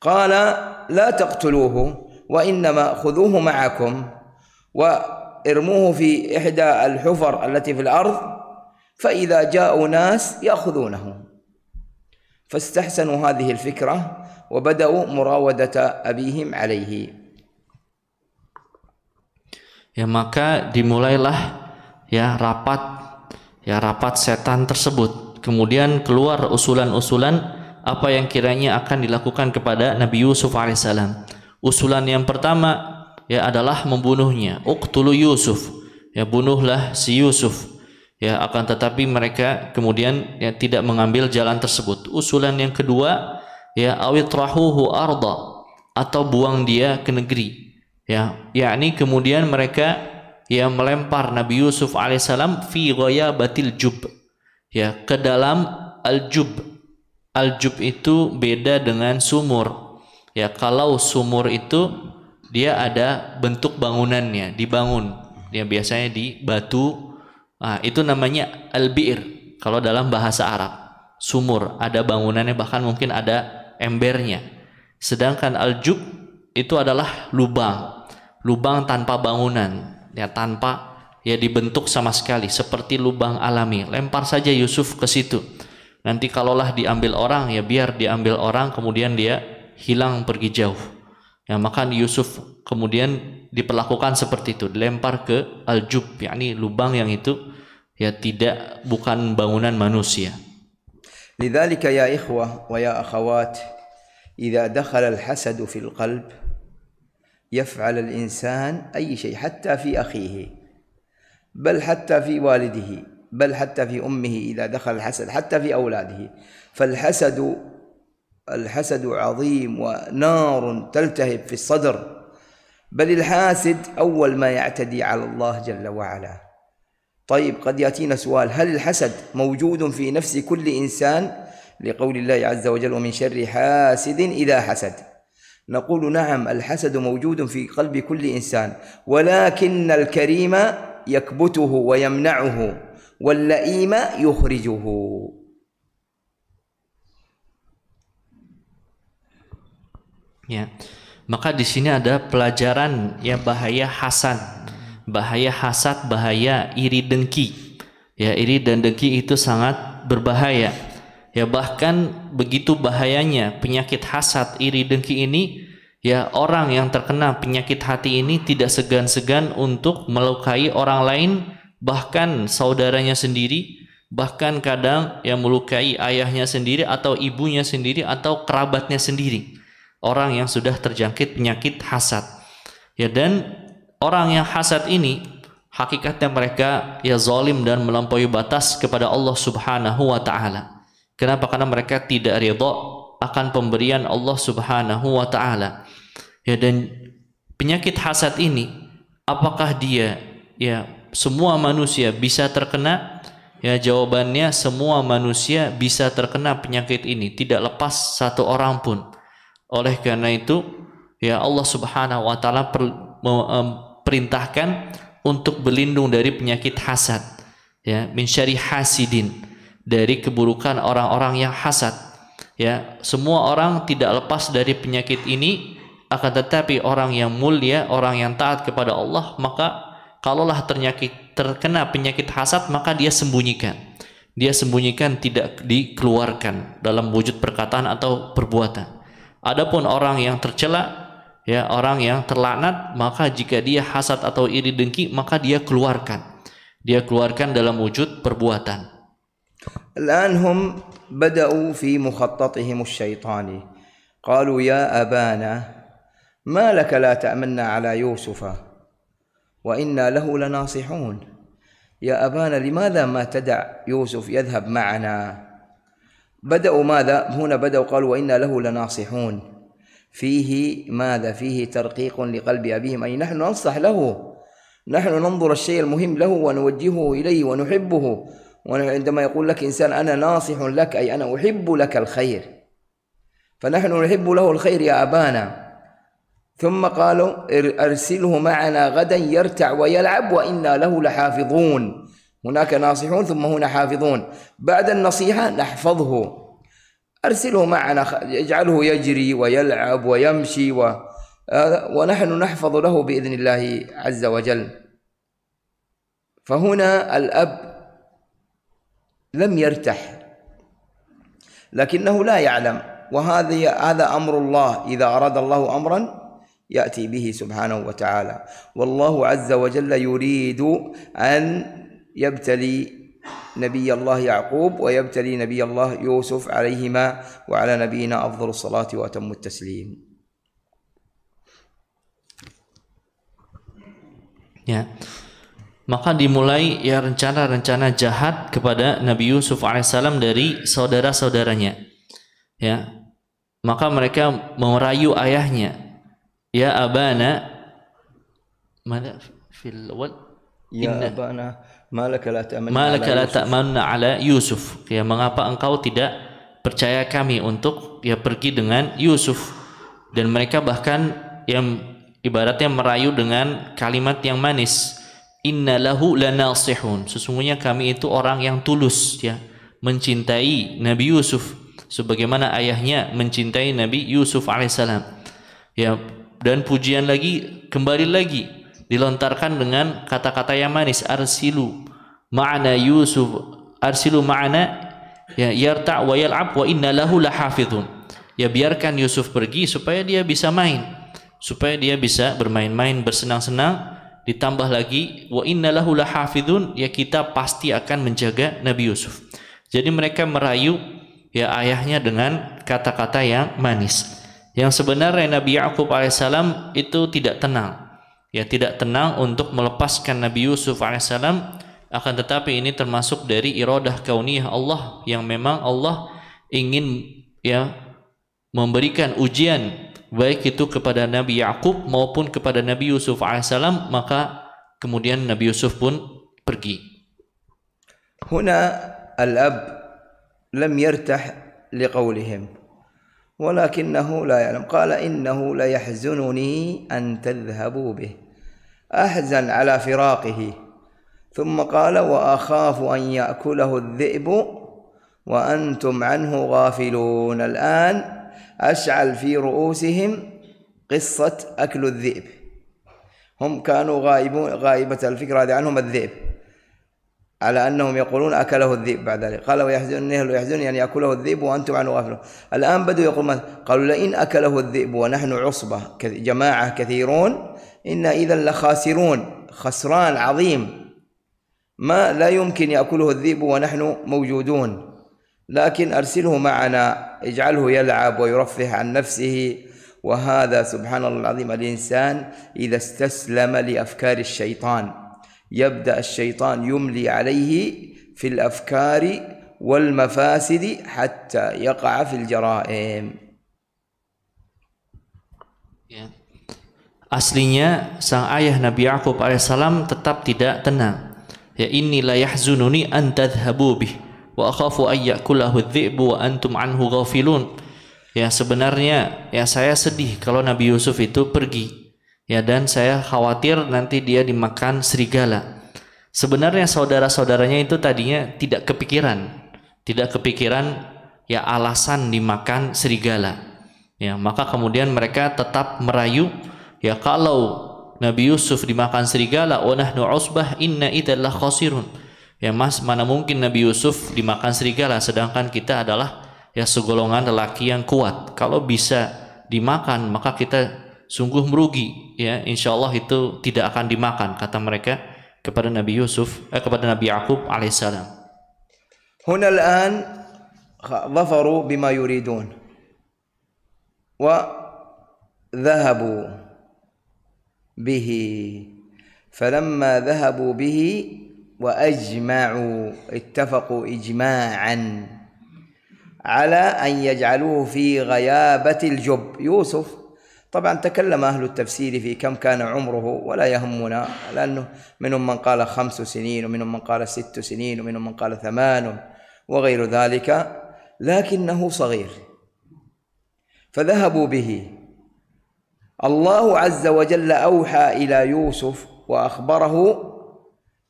قال لا تقتلوه وإنما خذوه معكم وارموه في إحدى الحفر التي في الأرض فإذا جاءوا ناس يأخذونه فاستحسنوا هذه الفكرة وبدأوا مراودة أبيهم عليه Ya maka dimulailah ya rapat ya rapat setan tersebut. Kemudian keluar usulan-usulan apa yang kiranya akan dilakukan kepada Nabi Yusuf alaihissalam. Usulan yang pertama ya adalah membunuhnya. Uktulu Yusuf. Ya bunuhlah si Yusuf. Ya akan tetapi mereka kemudian ya tidak mengambil jalan tersebut. Usulan yang kedua ya rahuhu arda atau buang dia ke negeri. Ya, yakni kemudian mereka ya melempar Nabi Yusuf alaihissalam fi batil jub ya ke dalam al jub al jub itu beda dengan sumur ya kalau sumur itu dia ada bentuk bangunannya dibangun ya biasanya di batu nah, itu namanya al bir kalau dalam bahasa Arab sumur ada bangunannya bahkan mungkin ada embernya sedangkan al jub itu adalah lubang lubang tanpa bangunan ya tanpa ya dibentuk sama sekali seperti lubang alami lempar saja Yusuf ke situ nanti kalaulah diambil orang ya biar diambil orang kemudian dia hilang pergi jauh ya maka Yusuf kemudian diperlakukan seperti itu dilempar ke aljub yakni lubang yang itu ya tidak bukan bangunan manusia لذلك يا إخوة ويا أخوات إذا دخل الحسد في القلب يفعل الإنسان أي شيء حتى في أخيه بل حتى في والده بل حتى في أمه إذا دخل الحسد حتى في أولاده فالحسد الحسد عظيم ونار تلتهب في الصدر بل الحاسد أول ما يعتدي على الله جل وعلا طيب قد يأتينا سؤال هل الحسد موجود في نفس كل إنسان لقول الله عز وجل ومن شر حاسد إذا حسد نقول نعم الحسد موجود في قلب كل انسان ولكن الكريم يكبته ويمنعه واللئيم يخرجه Ya. Maka di sini ada pelajaran ya bahaya hasad, bahaya hasad, bahaya iri dengki. Ya, iri dan dengki itu sangat berbahaya. Ya bahkan begitu bahayanya penyakit hasad, iri, dengki ini ya orang yang terkena penyakit hati ini tidak segan-segan untuk melukai orang lain bahkan saudaranya sendiri bahkan kadang yang melukai ayahnya sendiri atau ibunya sendiri atau kerabatnya sendiri orang yang sudah terjangkit penyakit hasad ya dan orang yang hasad ini hakikatnya mereka ya zalim dan melampaui batas kepada Allah Subhanahu wa taala Kenapa? Karena mereka tidak ridho akan pemberian Allah Subhanahu wa taala. Ya dan penyakit hasad ini apakah dia ya semua manusia bisa terkena? Ya jawabannya semua manusia bisa terkena penyakit ini, tidak lepas satu orang pun. Oleh karena itu, ya Allah Subhanahu wa taala per, perintahkan untuk berlindung dari penyakit hasad. Ya, min syari hasidin dari keburukan orang-orang yang hasad. Ya, semua orang tidak lepas dari penyakit ini, akan tetapi orang yang mulia, orang yang taat kepada Allah, maka kalaulah ternyakit, terkena penyakit hasad, maka dia sembunyikan. Dia sembunyikan tidak dikeluarkan dalam wujud perkataan atau perbuatan. Adapun orang yang tercela, ya orang yang terlaknat, maka jika dia hasad atau iri dengki, maka dia keluarkan. Dia keluarkan dalam wujud perbuatan. الآن هم بدأوا في مخططهم الشيطاني قالوا يا أبانا ما لك لا تأمنا على يوسف وإنا له لناصحون يا أبانا لماذا ما تدع يوسف يذهب معنا بدأوا ماذا هنا بدأوا قالوا وإنا له لناصحون فيه ماذا فيه ترقيق لقلب أبيهم أي نحن ننصح له نحن ننظر الشيء المهم له ونوجهه إليه ونحبه وعندما يقول لك إنسان أنا ناصح لك أي أنا أحب لك الخير فنحن نحب له الخير يا أبانا ثم قالوا أرسله معنا غدا يرتع ويلعب وإنا له لحافظون هناك ناصحون ثم هنا حافظون بعد النصيحة نحفظه أرسله معنا اجعله يجري ويلعب ويمشي و... ونحن نحفظ له بإذن الله عز وجل فهنا الأب لم يرتح لكنه لا يعلم وهذا هذا امر الله اذا اراد الله امرا ياتي به سبحانه وتعالى والله عز وجل يريد ان يبتلي نبي الله يعقوب ويبتلي نبي الله يوسف عليهما وعلى نبينا افضل الصلاه واتم التسليم Yeah. Maka dimulai ya rencana-rencana jahat kepada Nabi Yusuf alaihissalam dari saudara-saudaranya. Ya. Maka mereka merayu ayahnya. Ya abana mana fil Ya inna, abana malaka la ta'manna ala, ala Yusuf. Ya mengapa engkau tidak percaya kami untuk ya pergi dengan Yusuf dan mereka bahkan yang ibaratnya merayu dengan kalimat yang manis Inna lahu lanasihun. Sesungguhnya kami itu orang yang tulus ya, mencintai Nabi Yusuf sebagaimana ayahnya mencintai Nabi Yusuf alaihissalam. Ya, dan pujian lagi kembali lagi dilontarkan dengan kata-kata yang manis arsilu ma'ana Yusuf arsilu ma'ana ya yarta wa yal'ab wa inna lahu lahafidhun. Ya biarkan Yusuf pergi supaya dia bisa main, supaya dia bisa bermain-main bersenang-senang Ditambah lagi wa innalahu lahafidun ya kita pasti akan menjaga Nabi Yusuf. Jadi mereka merayu ya ayahnya dengan kata-kata yang manis. Yang sebenarnya Nabi Yakub alaihissalam itu tidak tenang. Ya tidak tenang untuk melepaskan Nabi Yusuf alaihissalam akan tetapi ini termasuk dari irodah kauniyah Allah yang memang Allah ingin ya memberikan ujian baik itu kepada Nabi Yakub maupun kepada Nabi Yusuf alaihissalam maka kemudian Nabi Yusuf pun pergi. هنا الأب لم يرتح لقولهم ولكنه لا يعلم قال إنه لا يحزنني أن تذهبوا به أحزن على فراقه ثم قال وأخاف أن يأكله الذئب وأنتم عنه غافلون الآن أشعل في رؤوسهم قصة أكل الذئب هم كانوا غائبون غائبة الفكرة هذه عنهم الذئب على أنهم يقولون أكله الذئب بعد ذلك قالوا يحزنني أهل يحزن يعني يأكله الذئب وأنتم عنه غافلون الآن بدوا يقولون قالوا لئن أكله الذئب ونحن عصبة جماعة كثيرون إنا إذا لخاسرون خسران عظيم ما لا يمكن يأكله الذئب ونحن موجودون لكن أرسله معنا اجعله يلعب ويرفه عن نفسه وهذا سبحان الله العظيم الإنسان إذا استسلم لأفكار الشيطان يبدأ الشيطان يملي عليه في الأفكار والمفاسد حتى يقع في الجرائم Aslinya sang ayah Nabi Yakub alaihissalam tetap tidak tenang. Ya inni la yahzununi an tadhhabu bih. wa akhafu ayyakulahu dhi'bu wa antum anhu ghafilun. Ya sebenarnya ya saya sedih kalau Nabi Yusuf itu pergi. Ya dan saya khawatir nanti dia dimakan serigala. Sebenarnya saudara-saudaranya itu tadinya tidak kepikiran. Tidak kepikiran ya alasan dimakan serigala. Ya, maka kemudian mereka tetap merayu ya kalau Nabi Yusuf dimakan serigala wa nahnu usbah inna idzal khasirun Ya mas, mana mungkin Nabi Yusuf dimakan serigala sedangkan kita adalah ya segolongan lelaki yang kuat. Kalau bisa dimakan maka kita sungguh merugi ya insya Allah itu tidak akan dimakan kata mereka kepada Nabi Yusuf eh, kepada Nabi Yakub alaihissalam. هنا الآن ظفروا بما يريدون وذهبوا به فلما ذهبوا به واجمعوا اتفقوا اجماعا على ان يجعلوه في غيابه الجب يوسف طبعا تكلم أهل التفسير في كم كان عمره ولا يهمنا لأنه منهم من قال خمس سنين ومنهم من قال ست سنين ومنهم من قال ثمان وغير ذلك لكنه صغير فذهبوا به الله عز وجل أوحى إلى يوسف وأخبره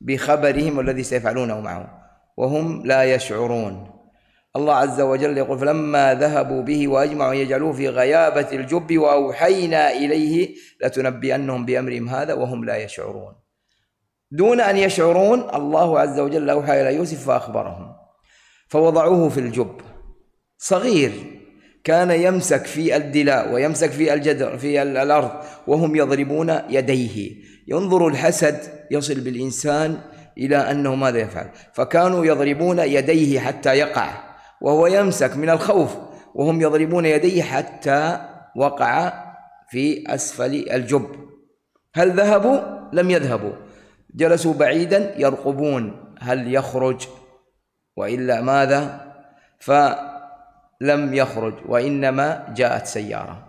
بخبرهم الذي سيفعلونه معه وهم لا يشعرون الله عز وجل يقول فلما ذهبوا به واجمعوا ان يجعلوه في غيابه الجب واوحينا اليه لتنبئنهم بامرهم هذا وهم لا يشعرون دون ان يشعرون الله عز وجل اوحى الى يوسف فاخبرهم فوضعوه في الجب صغير كان يمسك في الدلاء ويمسك في الجدر في الارض وهم يضربون يديه ينظر الحسد يصل بالإنسان إلى أنه ماذا يفعل فكانوا يضربون يديه حتى يقع وهو يمسك من الخوف وهم يضربون يديه حتى وقع في أسفل الجب هل ذهبوا؟ لم يذهبوا جلسوا بعيدا يرقبون هل يخرج وإلا ماذا فلم يخرج وإنما جاءت سيارة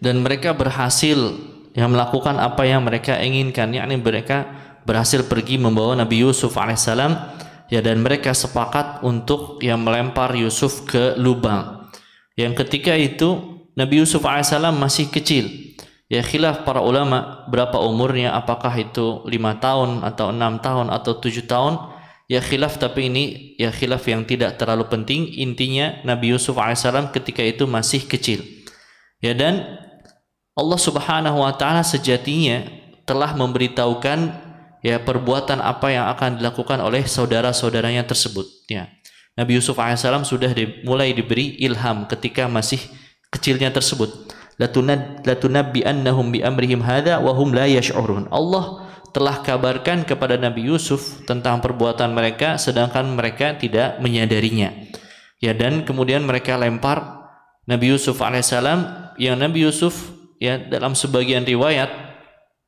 dan mereka berhasil yang melakukan apa yang mereka inginkan yakni mereka berhasil pergi membawa Nabi Yusuf alaihissalam ya dan mereka sepakat untuk yang melempar Yusuf ke lubang yang ketika itu Nabi Yusuf alaihissalam masih kecil ya khilaf para ulama berapa umurnya apakah itu lima tahun atau enam tahun atau tujuh tahun ya khilaf tapi ini ya khilaf yang tidak terlalu penting intinya Nabi Yusuf alaihissalam ketika itu masih kecil ya dan Allah Subhanahu wa taala sejatinya telah memberitahukan ya perbuatan apa yang akan dilakukan oleh saudara-saudaranya tersebut ya. Nabi Yusuf alaihissalam sudah di, mulai diberi ilham ketika masih kecilnya tersebut. Latunad latunabbi'annahum bi amrihim hadza wa hum la yash'urun. Allah telah kabarkan kepada Nabi Yusuf tentang perbuatan mereka sedangkan mereka tidak menyadarinya. Ya dan kemudian mereka lempar Nabi Yusuf alaihissalam yang Nabi Yusuf ya dalam sebagian riwayat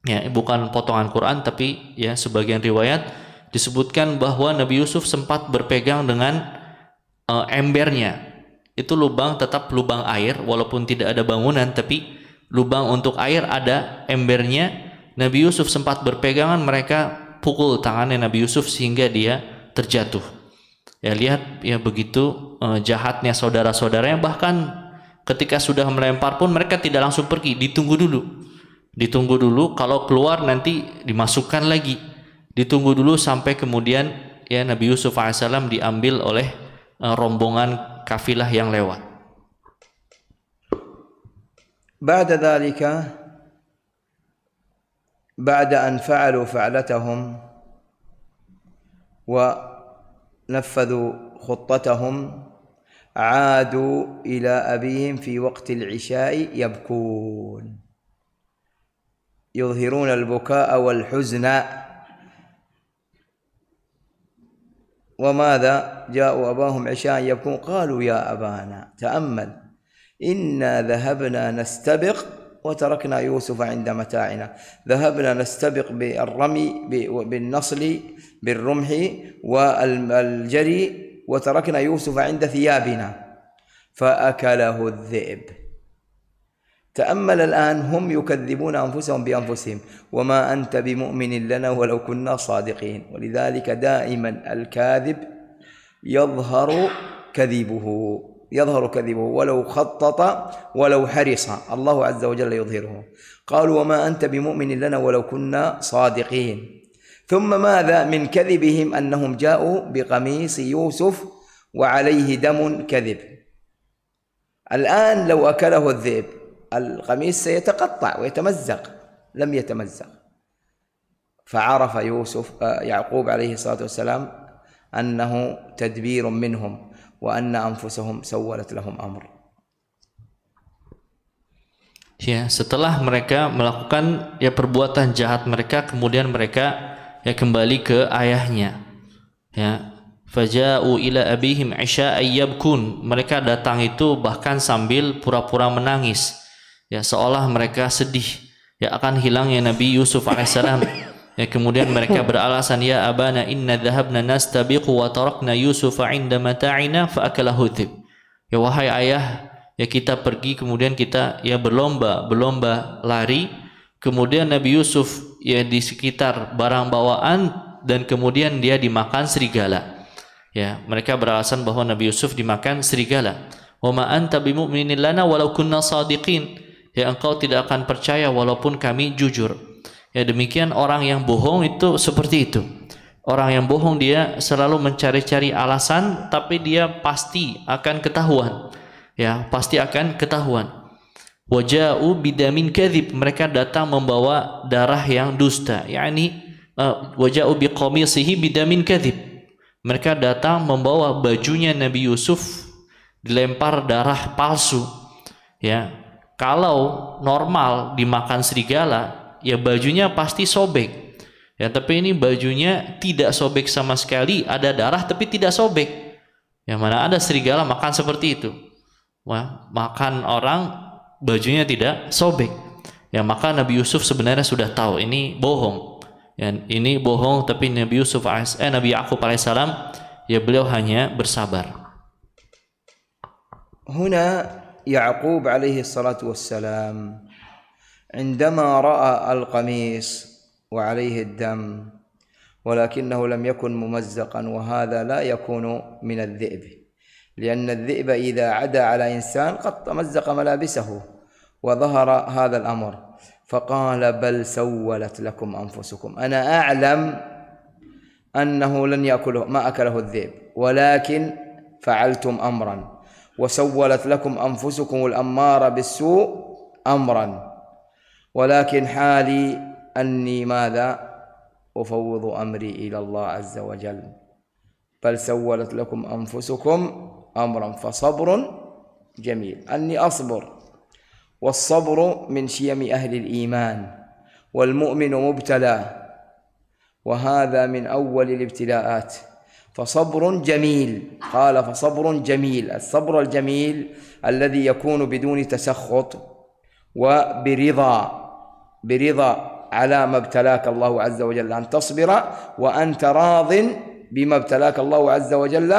ya bukan potongan Quran tapi ya sebagian riwayat disebutkan bahwa Nabi Yusuf sempat berpegang dengan uh, embernya. Itu lubang tetap lubang air walaupun tidak ada bangunan tapi lubang untuk air ada embernya. Nabi Yusuf sempat berpegangan mereka pukul tangannya Nabi Yusuf sehingga dia terjatuh. Ya lihat ya begitu eh, jahatnya saudara-saudaranya bahkan Ketika sudah melempar pun mereka tidak langsung pergi, ditunggu dulu. Ditunggu dulu kalau keluar nanti dimasukkan lagi. Ditunggu dulu sampai kemudian ya Nabi Yusuf AS diambil oleh uh, rombongan kafilah yang lewat. بعد ذلك بعد أن فعلوا فعلتهم ونفذوا خطتهم عادوا إلى أبيهم في وقت العشاء يبكون يظهرون البكاء والحزن وماذا جاءوا أباهم عشاء يبكون قالوا يا أبانا تأمل إنا ذهبنا نستبق وتركنا يوسف عند متاعنا ذهبنا نستبق بالرمي بالنصل بالرمح والجري وتركنا يوسف عند ثيابنا فأكله الذئب تأمل الآن هم يكذبون أنفسهم بأنفسهم وما أنت بمؤمن لنا ولو كنا صادقين ولذلك دائما الكاذب يظهر كذبه يظهر كذبه ولو خطط ولو حرص الله عز وجل يظهره قالوا وما أنت بمؤمن لنا ولو كنا صادقين ثم ماذا من كذبهم أنهم جاءوا بقميص يوسف وعليه دم كذب الآن لو أكله الذئب القميص سيتقطع ويتمزق لم يتمزق فعرف يوسف آه، يعقوب عليه الصلاة والسلام أنه تدبير منهم وأن أنفسهم سولت لهم أمر Ya, setelah mereka melakukan ya perbuatan jahat mereka, kemudian mereka ya kembali ke ayahnya ya faja'u ila abihim isya'an yabkun mereka datang itu bahkan sambil pura-pura menangis ya seolah mereka sedih ya akan hilang ya Nabi Yusuf alaihissalam ya kemudian mereka beralasan ya abana inna dhahabna nastabiqu wa tarakna Yusufa inda mata'ina fa akalahu ya wahai ayah ya kita pergi kemudian kita ya berlomba berlomba lari kemudian Nabi Yusuf ya di sekitar barang bawaan dan kemudian dia dimakan serigala. Ya, mereka beralasan bahwa Nabi Yusuf dimakan serigala. Wa ma anta bimu'minin lana walau kunna sadiqin. Ya, engkau tidak akan percaya walaupun kami jujur. Ya, demikian orang yang bohong itu seperti itu. Orang yang bohong dia selalu mencari-cari alasan tapi dia pasti akan ketahuan. Ya, pasti akan ketahuan wajau bidamin kadhib mereka datang membawa darah yang dusta yakni bi eh, wajau biqamisihi bidamin kadhib mereka datang membawa bajunya Nabi Yusuf dilempar darah palsu ya kalau normal dimakan serigala ya bajunya pasti sobek Ya, tapi ini bajunya tidak sobek sama sekali, ada darah tapi tidak sobek. Yang mana ada serigala makan seperti itu. Wah, makan orang bajunya tidak sobek. Ya maka Nabi Yusuf sebenarnya sudah tahu ini bohong. Ya, ini bohong tapi Nabi Yusuf AS, eh Nabi Yakub alaihissalam ya beliau hanya bersabar. هنا يعقوب عليه الصلاة والسلام عندما رأى القميص وعليه الدم ولكنه لم يكن ممزقا وهذا لا يكون من الذئب لأن الذئب إذا عدا على إنسان قد تمزق ملابسه وظهر هذا الأمر فقال بل سولت لكم أنفسكم أنا أعلم أنه لن يأكله ما أكله الذئب ولكن فعلتم أمرا وسولت لكم أنفسكم الأمارة بالسوء أمرا ولكن حالي أني ماذا أفوض أمري إلى الله عز وجل بل سولت لكم أنفسكم أمرا فصبر جميل أني أصبر والصبر من شيم أهل الإيمان والمؤمن مبتلى وهذا من أول الابتلاءات فصبر جميل قال فصبر جميل الصبر الجميل الذي يكون بدون تسخط وبرضا برضا على ما ابتلاك الله عز وجل أن تصبر وأنت راضٍ بما ابتلاك الله عز وجل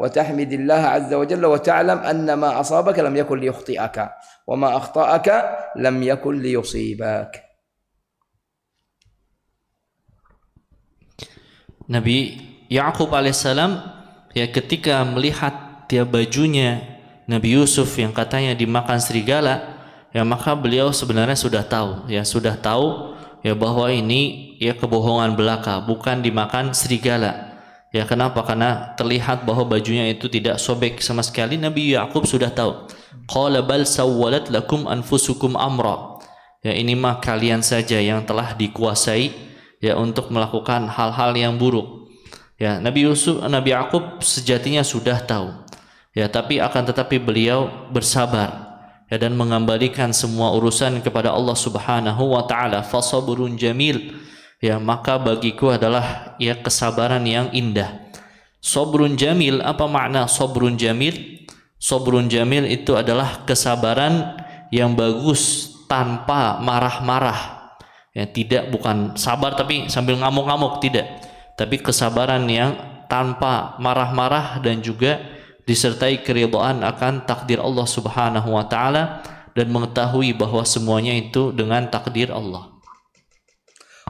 وتحمد الله عز وجل وتعلم أن ما أصابك لم يكن ليخطئك وما أخطأك لم يكن ليصيبك Nabi Yakub alaihissalam ya ketika melihat dia bajunya Nabi Yusuf yang katanya dimakan serigala ya maka beliau sebenarnya sudah tahu ya sudah tahu ya bahwa ini ya kebohongan belaka bukan dimakan serigala Ya kenapa? Karena terlihat bahwa bajunya itu tidak sobek sama sekali. Nabi Yakub sudah tahu. Qala bal sawwalat lakum anfusukum amra. Ya ini mah kalian saja yang telah dikuasai ya untuk melakukan hal-hal yang buruk. Ya Nabi Yusuf Nabi Yakub sejatinya sudah tahu. Ya tapi akan tetapi beliau bersabar ya dan mengembalikan semua urusan kepada Allah Subhanahu wa taala. Fasabrun jamil ya maka bagiku adalah ya kesabaran yang indah sobrun jamil apa makna sobrun jamil sobrun jamil itu adalah kesabaran yang bagus tanpa marah-marah ya tidak bukan sabar tapi sambil ngamuk-ngamuk tidak tapi kesabaran yang tanpa marah-marah dan juga disertai keridhaan akan takdir Allah Subhanahu wa taala dan mengetahui bahwa semuanya itu dengan takdir Allah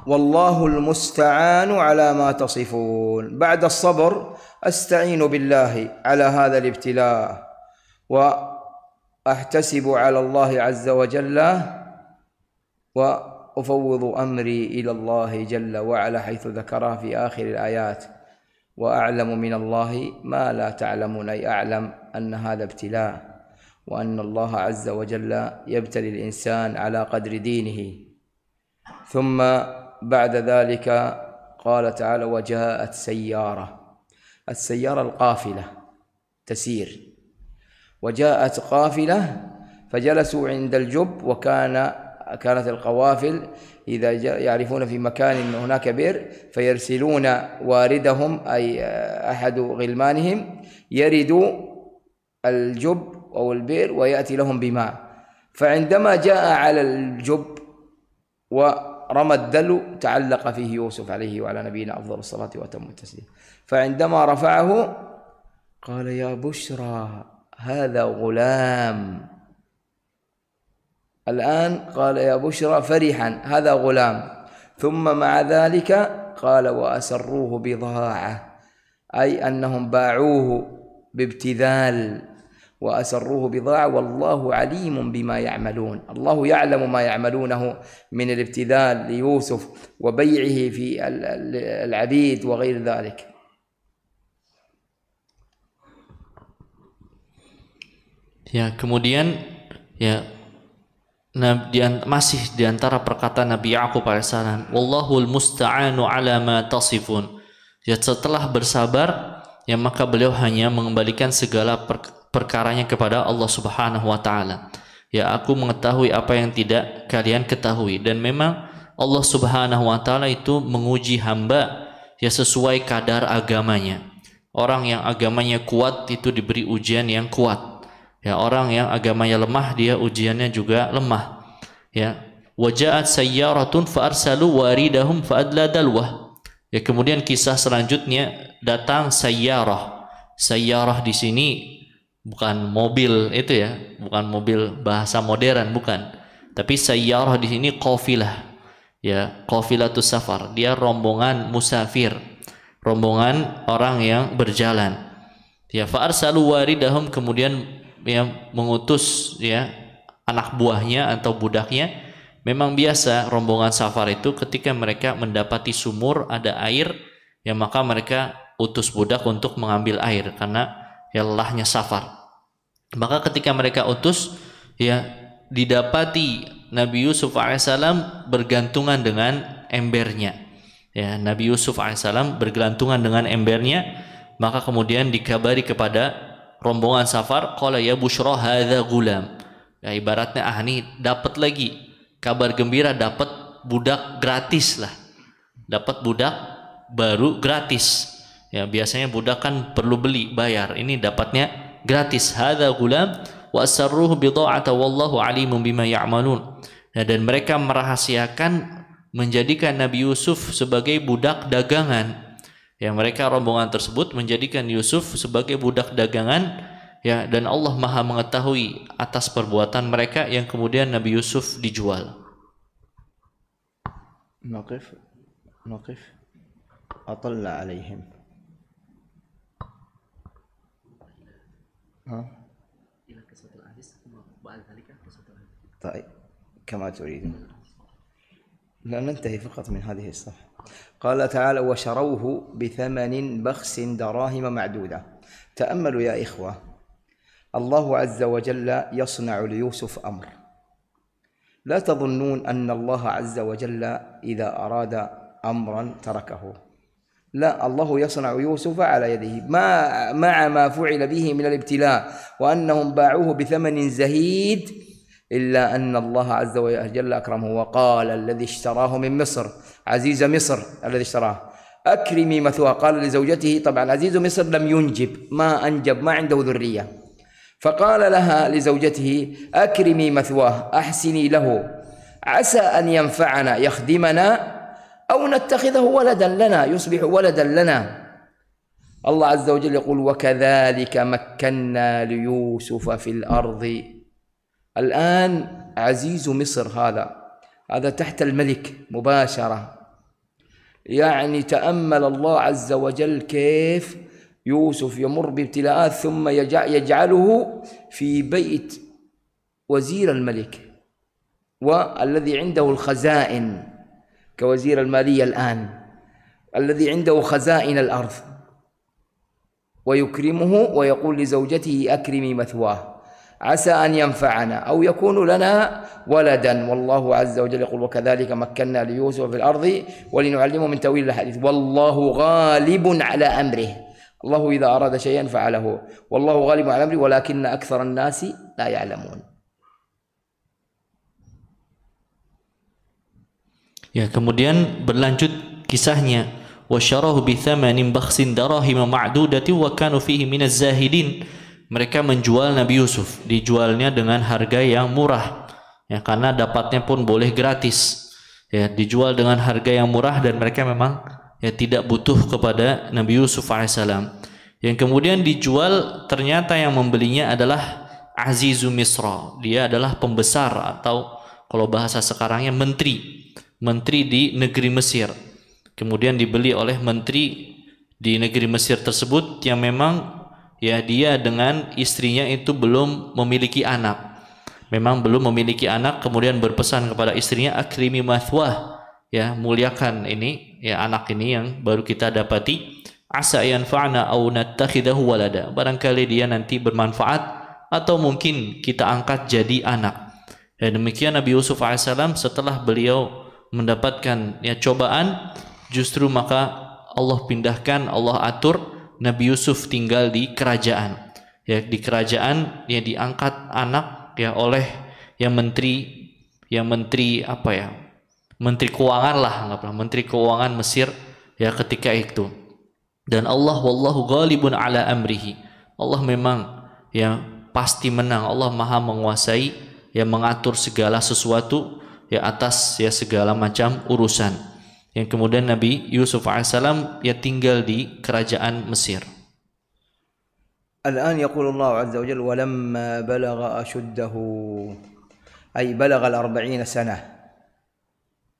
والله المستعان على ما تصفون بعد الصبر استعين بالله على هذا الابتلاء واحتسب على الله عز وجل وافوض امري الى الله جل وعلا حيث ذكرها في اخر الايات واعلم من الله ما لا تعلمون اي اعلم ان هذا ابتلاء وان الله عز وجل يبتلي الانسان على قدر دينه ثم بعد ذلك قال تعالى وجاءت سيارة السيارة القافلة تسير وجاءت قافلة فجلسوا عند الجب وكان كانت القوافل إذا يعرفون في مكان أن هناك بئر فيرسلون واردهم أي أحد غلمانهم يرد الجب أو البئر ويأتي لهم بماء فعندما جاء على الجب و رمى الدلو تعلق فيه يوسف عليه وعلى نبينا أفضل الصلاة وأتم التسليم فعندما رفعه قال يا بشرى هذا غلام الآن قال يا بشرى فرحا هذا غلام ثم مع ذلك قال وأسروه بضاعة أي أنهم باعوه بابتذال وأسروه بضاعة والله عليم بما يعملون الله يعلم ما يعملونه من الابتذال ليوسف وبيعه في العبيد وغير ذلك Ya, kemudian ya Nah, di, masih di antara perkataan Nabi Yakub alaihissalam, "Wallahu musta'anu ala ma tasifun." Ya, setelah bersabar, ya maka beliau hanya mengembalikan segala per, perkaranya kepada Allah Subhanahu wa taala. Ya aku mengetahui apa yang tidak kalian ketahui dan memang Allah Subhanahu wa taala itu menguji hamba ya sesuai kadar agamanya. Orang yang agamanya kuat itu diberi ujian yang kuat. Ya orang yang agamanya lemah dia ujiannya juga lemah. Ya. Wajaat sayyaratun arsalu waridahum faadla dalwah. Ya kemudian kisah selanjutnya datang sayyarah. Sayyarah di sini bukan mobil itu ya, bukan mobil bahasa modern bukan. Tapi sayyarah di sini qafilah. Ya, qafilatus safar, dia rombongan musafir. Rombongan orang yang berjalan. Ya, fa arsalu waridahum kemudian ya mengutus ya anak buahnya atau budaknya. Memang biasa rombongan safar itu ketika mereka mendapati sumur ada air, ya maka mereka utus budak untuk mengambil air karena ya lelahnya safar. Maka ketika mereka utus ya didapati Nabi Yusuf alaihissalam bergantungan dengan embernya. Ya, Nabi Yusuf alaihissalam bergantungan dengan embernya, maka kemudian dikabari kepada rombongan safar, qala ya busyra hadza gulam. Ya, ibaratnya ah ini dapat lagi kabar gembira dapat budak gratis lah. Dapat budak baru gratis. Ya, biasanya budak kan perlu beli, bayar. Ini dapatnya gratis hadza gulam wa asarruhu bidha'ata wallahu alimun bima ya'malun. Nah, dan mereka merahasiakan menjadikan Nabi Yusuf sebagai budak dagangan. Ya, mereka rombongan tersebut menjadikan Yusuf sebagai budak dagangan ya dan Allah Maha mengetahui atas perbuatan mereka yang kemudian Nabi Yusuf dijual. Naqif Naqif alaihim ها إلى قصة الأحاديث ثم بعد ذلك قصة الأحاديث طيب كما تريدون لا ننتهي فقط من هذه الصفحة قال تعالى وشروه بثمن بخس دراهم معدودة تأملوا يا إخوة الله عز وجل يصنع ليوسف أمر لا تظنون أن الله عز وجل إذا أراد أمرا تركه لا الله يصنع يوسف على يده ما مع ما فعل به من الابتلاء وأنهم باعوه بثمن زهيد إلا أن الله عز وجل أكرمه وقال الذي اشتراه من مصر عزيز مصر الذي اشتراه أكرمي مثواه قال لزوجته طبعا عزيز مصر لم ينجب ما أنجب ما عنده ذرية فقال لها لزوجته أكرمي مثواه أحسني له عسى أن ينفعنا يخدمنا أو نتخذه ولدا لنا يصبح ولدا لنا الله عز وجل يقول وكذلك مكنا ليوسف في الأرض الآن عزيز مصر هذا هذا تحت الملك مباشرة يعني تأمل الله عز وجل كيف يوسف يمر بابتلاءات ثم يجعله في بيت وزير الملك والذي عنده الخزائن كوزير المالية الآن الذي عنده خزائن الأرض ويكرمه ويقول لزوجته أكرمي مثواه عسى أن ينفعنا أو يكون لنا ولدا والله عز وجل يقول وكذلك مكنا ليوسف في الأرض ولنعلمه من تأويل الحديث والله غالب على أمره الله إذا أراد شيئا فعله والله غالب على أمره ولكن أكثر الناس لا يعلمون Ya, kemudian berlanjut kisahnya wasyarahu bi thamanin bakhsin darahim ma'dudati wa kanu fihi minaz zahidin. Mereka menjual Nabi Yusuf, dijualnya dengan harga yang murah. Ya, karena dapatnya pun boleh gratis. Ya, dijual dengan harga yang murah dan mereka memang ya tidak butuh kepada Nabi Yusuf alaihissalam. Yang kemudian dijual ternyata yang membelinya adalah Azizu Misra. Dia adalah pembesar atau kalau bahasa sekarangnya menteri menteri di negeri Mesir. Kemudian dibeli oleh menteri di negeri Mesir tersebut yang memang ya dia dengan istrinya itu belum memiliki anak. Memang belum memiliki anak kemudian berpesan kepada istrinya akrimi mathwah ya muliakan ini ya anak ini yang baru kita dapati asa yanfa'na au nattakhidahu walada barangkali dia nanti bermanfaat atau mungkin kita angkat jadi anak. Dan ya, demikian Nabi Yusuf AS setelah beliau mendapatkan ya cobaan justru maka Allah pindahkan Allah atur Nabi Yusuf tinggal di kerajaan ya di kerajaan ya diangkat anak ya oleh yang menteri yang menteri apa ya menteri keuangan lah anggaplah menteri keuangan Mesir ya ketika itu dan Allah wallahu ghalibun ala amrihi Allah memang ya pasti menang Allah maha menguasai yang mengatur segala sesuatu ya atas ya segala macam urusan. Yang kemudian Nabi Yusuf alaihissalam ya tinggal di kerajaan Mesir. الآن يقول الله عز وجل ولما بلغ أشده أي بلغ الأربعين سنة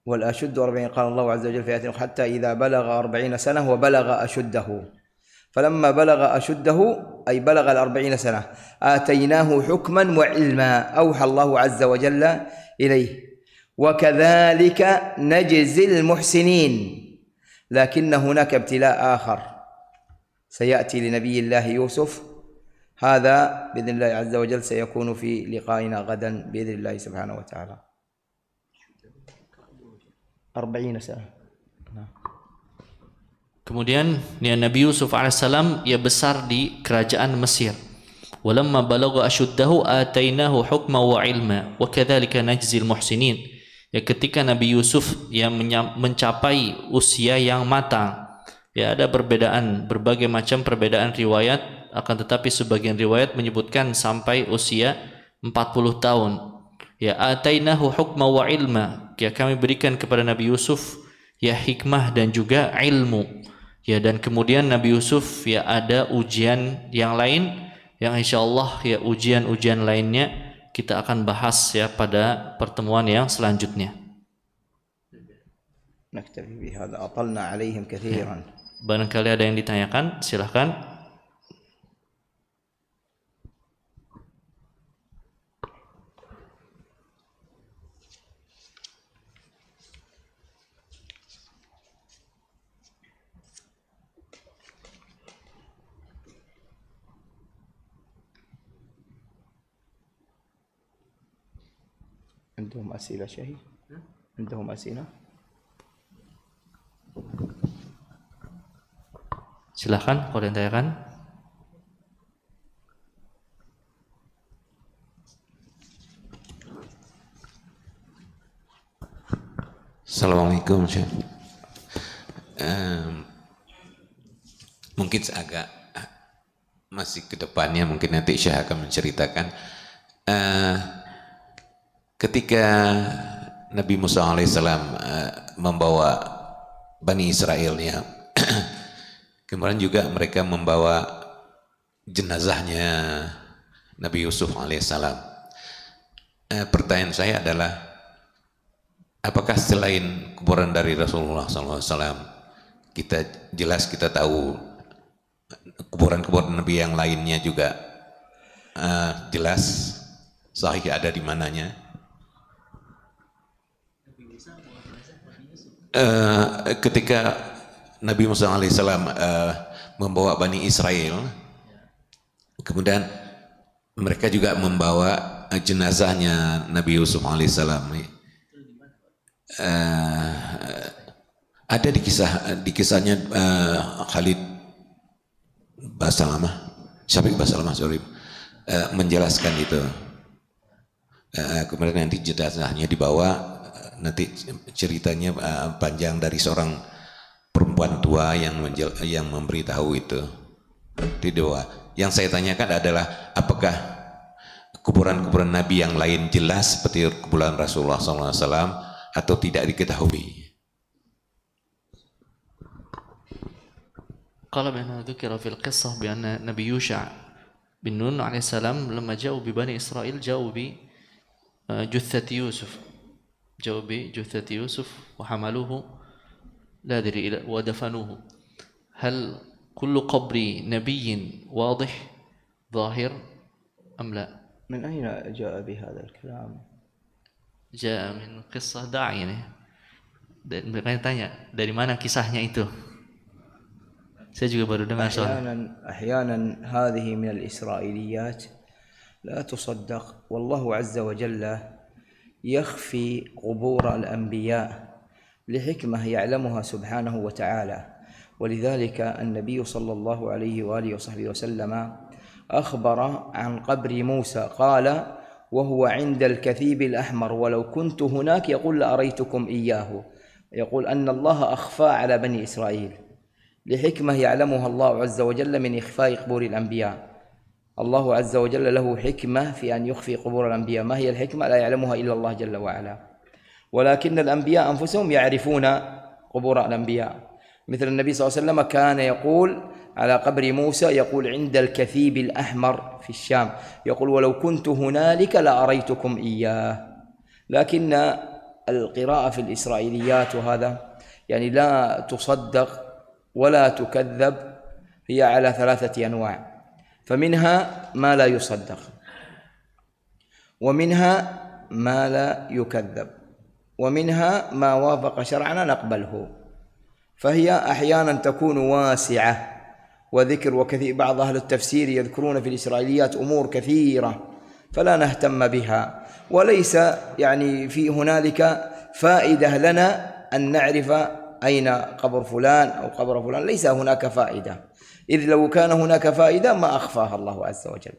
والأشد أربعين قال الله عز وجل في آية حتى إذا بلغ أربعين سنة وبلغ أشده فلما بلغ أشده أي بلغ الأربعين سنة آتيناه حكما وعلما أوحى الله عز وجل إليه وكذلك نجزي المحسنين لكن هناك ابتلاء آخر سيأتي لنبي الله يوسف هذا بإذن الله عز وجل سيكون في لقائنا غدا بإذن الله سبحانه وتعالى أربعين سنة Kemudian ya Nabi Yusuf alaihissalam ia besar di kerajaan Mesir. Walamma balagha ashuddahu atainahu hukma wa ilma wa kadzalika najzil muhsinin. ya ketika Nabi Yusuf yang mencapai usia yang matang ya ada perbedaan berbagai macam perbedaan riwayat akan tetapi sebagian riwayat menyebutkan sampai usia 40 tahun ya atainahu hukma wa ilma ya kami berikan kepada Nabi Yusuf ya hikmah dan juga ilmu ya dan kemudian Nabi Yusuf ya ada ujian yang lain yang insya Allah ya ujian-ujian lainnya kita akan bahas ya pada pertemuan yang selanjutnya. Ya. Barangkali ada yang ditanyakan, silahkan. عندهم أسئلة شيء عندهم أسئلة silahkan kalian tanyakan Assalamualaikum Syekh um, mungkin agak eh, masih ke depannya mungkin nanti saya akan menceritakan uh, Ketika Nabi Musa alaihissalam eh, membawa Bani Israelnya, kemudian juga mereka membawa jenazahnya Nabi Yusuf alaihissalam. Eh, pertanyaan saya adalah, apakah selain kuburan dari Rasulullah SAW, kita jelas kita tahu kuburan-kuburan Nabi yang lainnya juga uh, jelas sahih ada di mananya Eh, ketika Nabi Musa alaihissalam uh, eh, membawa Bani Israel, kemudian mereka juga membawa eh, jenazahnya Nabi Yusuf alaihissalam. Uh, ada di kisah di kisahnya uh, Khalid Basalamah, Syafiq Basalamah sorry, uh, menjelaskan itu. Uh, kemudian nanti jenazahnya dibawa nanti ceritanya uh, panjang dari seorang perempuan tua yang menjel, yang memberitahu itu di doa. Yang saya tanyakan adalah apakah kuburan-kuburan Nabi yang lain jelas seperti kuburan Rasulullah SAW atau tidak diketahui? Kalau بأنه ذكر fil kisah بأن Nabi يوشع bin Nun alaihissalam lama jauh bani Israel jauh eh, di بجثة يوسف جاءوا بجثة يوسف وحملوه لا أدري إلى ودفنوه هل كل قبر نبي واضح ظاهر أم لا من أين جاء بهذا الكلام جاء من قصة داعية من tanya dari mana kisahnya itu saya juga baru dengar أحيانا أحيانا هذه من الإسرائيليات لا تصدق والله عز وجل يخفي قبور الأنبياء لحكمة يعلمها سبحانه وتعالى ولذلك النبي صلى الله عليه وآله وصحبه وسلم أخبر عن قبر موسى قال وهو عند الكثيب الأحمر ولو كنت هناك يقول لأريتكم إياه يقول أن الله أخفى على بني إسرائيل لحكمة يعلمها الله عز وجل من إخفاء قبور الأنبياء الله عز وجل له حكمة في أن يخفي قبور الأنبياء ما هي الحكمة لا يعلمها إلا الله جل وعلا ولكن الأنبياء أنفسهم يعرفون قبور الأنبياء مثل النبي صلى الله عليه وسلم كان يقول على قبر موسى يقول عند الكثيب الأحمر في الشام يقول ولو كنت هنالك لأريتكم إياه لكن القراءة في الإسرائيليات وهذا يعني لا تصدق ولا تكذب هي على ثلاثة أنواع فمنها ما لا يصدق ومنها ما لا يكذب ومنها ما وافق شرعنا نقبله فهي احيانا تكون واسعه وذكر وكثير بعض اهل التفسير يذكرون في الاسرائيليات امور كثيره فلا نهتم بها وليس يعني في هنالك فائده لنا ان نعرف اين قبر فلان او قبر فلان ليس هناك فائده إذ لو كان هناك فائدة ما أخفاها الله عز وجل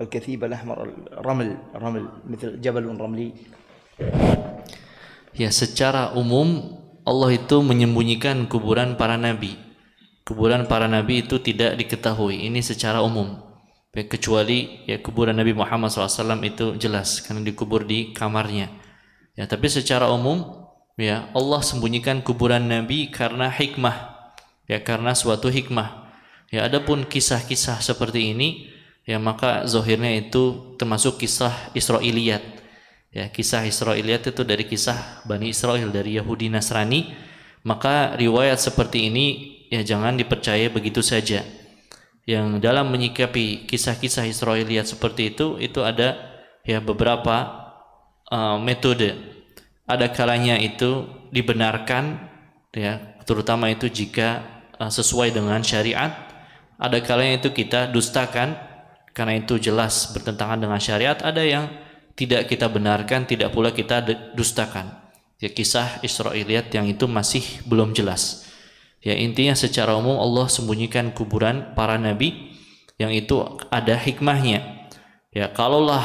الكثيبة الأحمر الرمل رمل مثل جبل رملي Ya secara umum Allah itu menyembunyikan kuburan para nabi. Kuburan para nabi itu tidak diketahui. Ini secara umum. Ya, kecuali ya kuburan Nabi Muhammad SAW itu jelas karena dikubur di kamarnya. Ya, tapi secara umum ya Allah sembunyikan kuburan nabi karena hikmah ya karena suatu hikmah. Ya adapun kisah-kisah seperti ini ya maka zohirnya itu termasuk kisah Israiliyat. Ya kisah Israiliyat itu dari kisah Bani Israel dari Yahudi Nasrani maka riwayat seperti ini ya jangan dipercaya begitu saja. Yang dalam menyikapi kisah-kisah Israiliyat seperti itu itu ada ya beberapa uh, metode. Ada kalanya itu dibenarkan ya terutama itu jika Eh, sesuai dengan syariat. Ada kalanya itu kita dustakan karena itu jelas bertentangan dengan syariat. Ada yang tidak kita benarkan, tidak pula kita dustakan. Ya kisah Israiliyat yang itu masih belum jelas. Ya intinya secara umum Allah sembunyikan kuburan para nabi yang itu ada hikmahnya. Ya kalaulah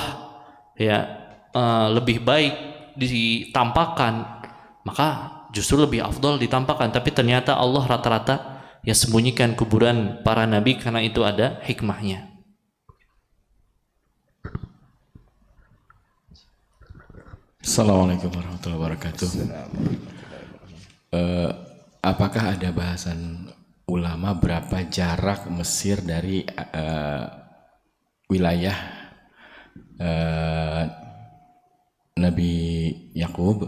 ya eh, lebih baik ditampakkan maka justru lebih afdol ditampakkan tapi ternyata Allah rata-rata ya sembunyikan kuburan para nabi karena itu ada hikmahnya. Assalamualaikum warahmatullahi wabarakatuh. Uh, apakah ada bahasan ulama berapa jarak Mesir dari uh, wilayah uh, Nabi Yakub?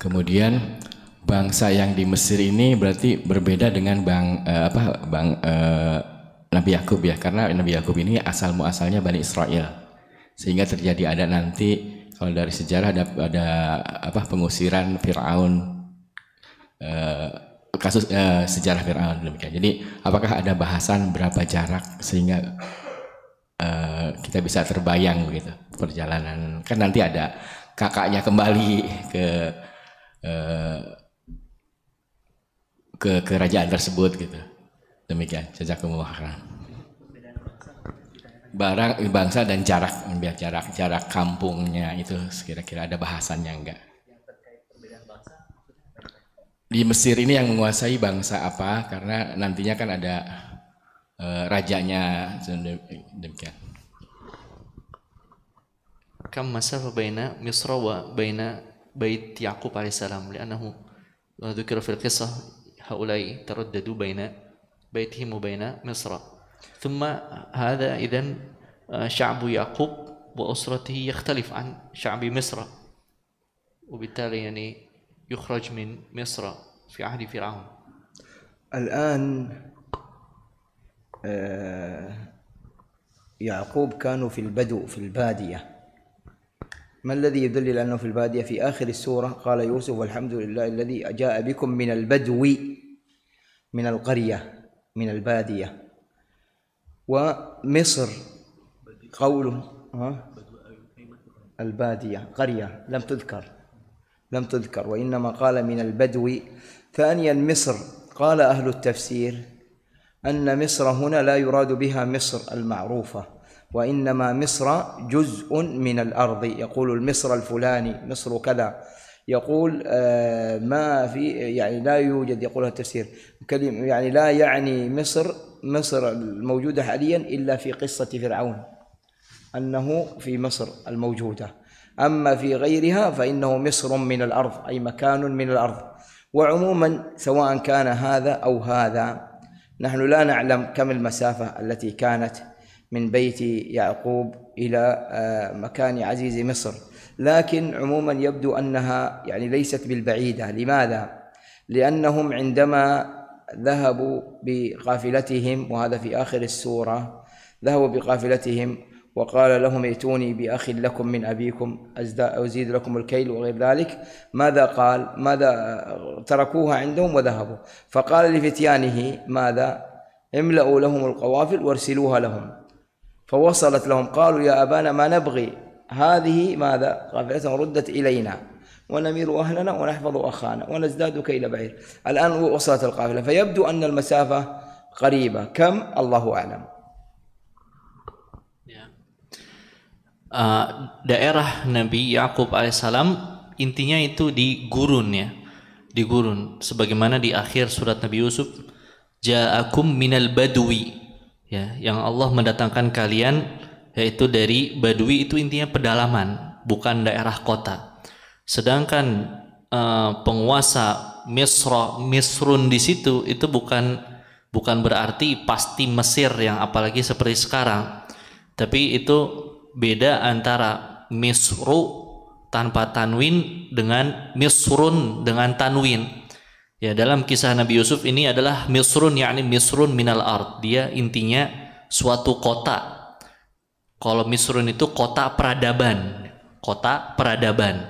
Kemudian bangsa yang di Mesir ini berarti berbeda dengan bang uh, apa bang uh, Nabi Yakub ya karena Nabi Yakub ini asal muasalnya Bani Israel sehingga terjadi ada nanti kalau dari sejarah ada ada apa pengusiran Firaun uh, kasus uh, sejarah Firaun demikian. Jadi apakah ada bahasan berapa jarak sehingga uh, kita bisa terbayang gitu perjalanan kan nanti ada kakaknya kembali ke uh, ke kerajaan tersebut gitu. Demikian, jazakumullah khairan. Barang bangsa dan jarak, biar jarak jarak kampungnya itu kira-kira ada bahasannya enggak? Di Mesir ini yang menguasai bangsa apa? Karena nantinya kan ada e, rajanya demikian. Kam masa baina Misra wa baina bait Yaqub alaihissalam li'annahu dzukira fil qisah هؤلاء ترددوا بين بيتهم وبين مصر ثم هذا إذا شعب يعقوب وأسرته يختلف عن شعب مصر وبالتالي يعني يخرج من مصر في عهد فرعون الآن آه، يعقوب كانوا في البدو في البادية ما الذي يدلل أنه في البادية في آخر السورة قال يوسف والحمد لله الذي جاء بكم من البدو من القرية من البادية ومصر قوله البادية قرية لم تذكر لم تذكر وإنما قال من البدو ثانيا مصر قال أهل التفسير أن مصر هنا لا يراد بها مصر المعروفة وإنما مصر جزء من الأرض يقول المصر الفلاني مصر كذا يقول آه، ما في يعني لا يوجد يقولها التفسير كلمة يعني لا يعني مصر مصر الموجودة حاليا إلا في قصة فرعون أنه في مصر الموجودة أما في غيرها فإنه مصر من الأرض أي مكان من الأرض وعموما سواء كان هذا أو هذا نحن لا نعلم كم المسافة التي كانت من بيت يعقوب إلى آه، مكان عزيز مصر لكن عموما يبدو أنها يعني ليست بالبعيدة لماذا؟ لأنهم عندما ذهبوا بقافلتهم وهذا في آخر السورة ذهبوا بقافلتهم وقال لهم ائتوني بأخ لكم من أبيكم أزيد لكم الكيل وغير ذلك ماذا قال ماذا تركوها عندهم وذهبوا فقال لفتيانه ماذا املأوا لهم القوافل وارسلوها لهم فوصلت لهم قالوا يا أبانا ما نبغي هذه ماذا؟ قال ردت إلينا ونمير أهلنا ونحفظ أخانا ونزداد كيل بعير الآن وصلت القافلة فيبدو أن المسافة قريبة كم الله أعلم Uh, daerah Nabi Yakub alaihissalam intinya itu di gurun ya di gurun sebagaimana di akhir surat Nabi Yusuf ja'akum minal badwi ya yang Allah mendatangkan kalian yaitu dari Badui itu intinya pedalaman, bukan daerah kota. Sedangkan uh, penguasa Misra, Misrun di situ itu bukan bukan berarti pasti Mesir yang apalagi seperti sekarang. Tapi itu beda antara Misru tanpa tanwin dengan Misrun dengan tanwin. Ya, dalam kisah Nabi Yusuf ini adalah misrun yakni misrun minal art Dia intinya suatu kota kalau Misrun itu kota peradaban, kota peradaban.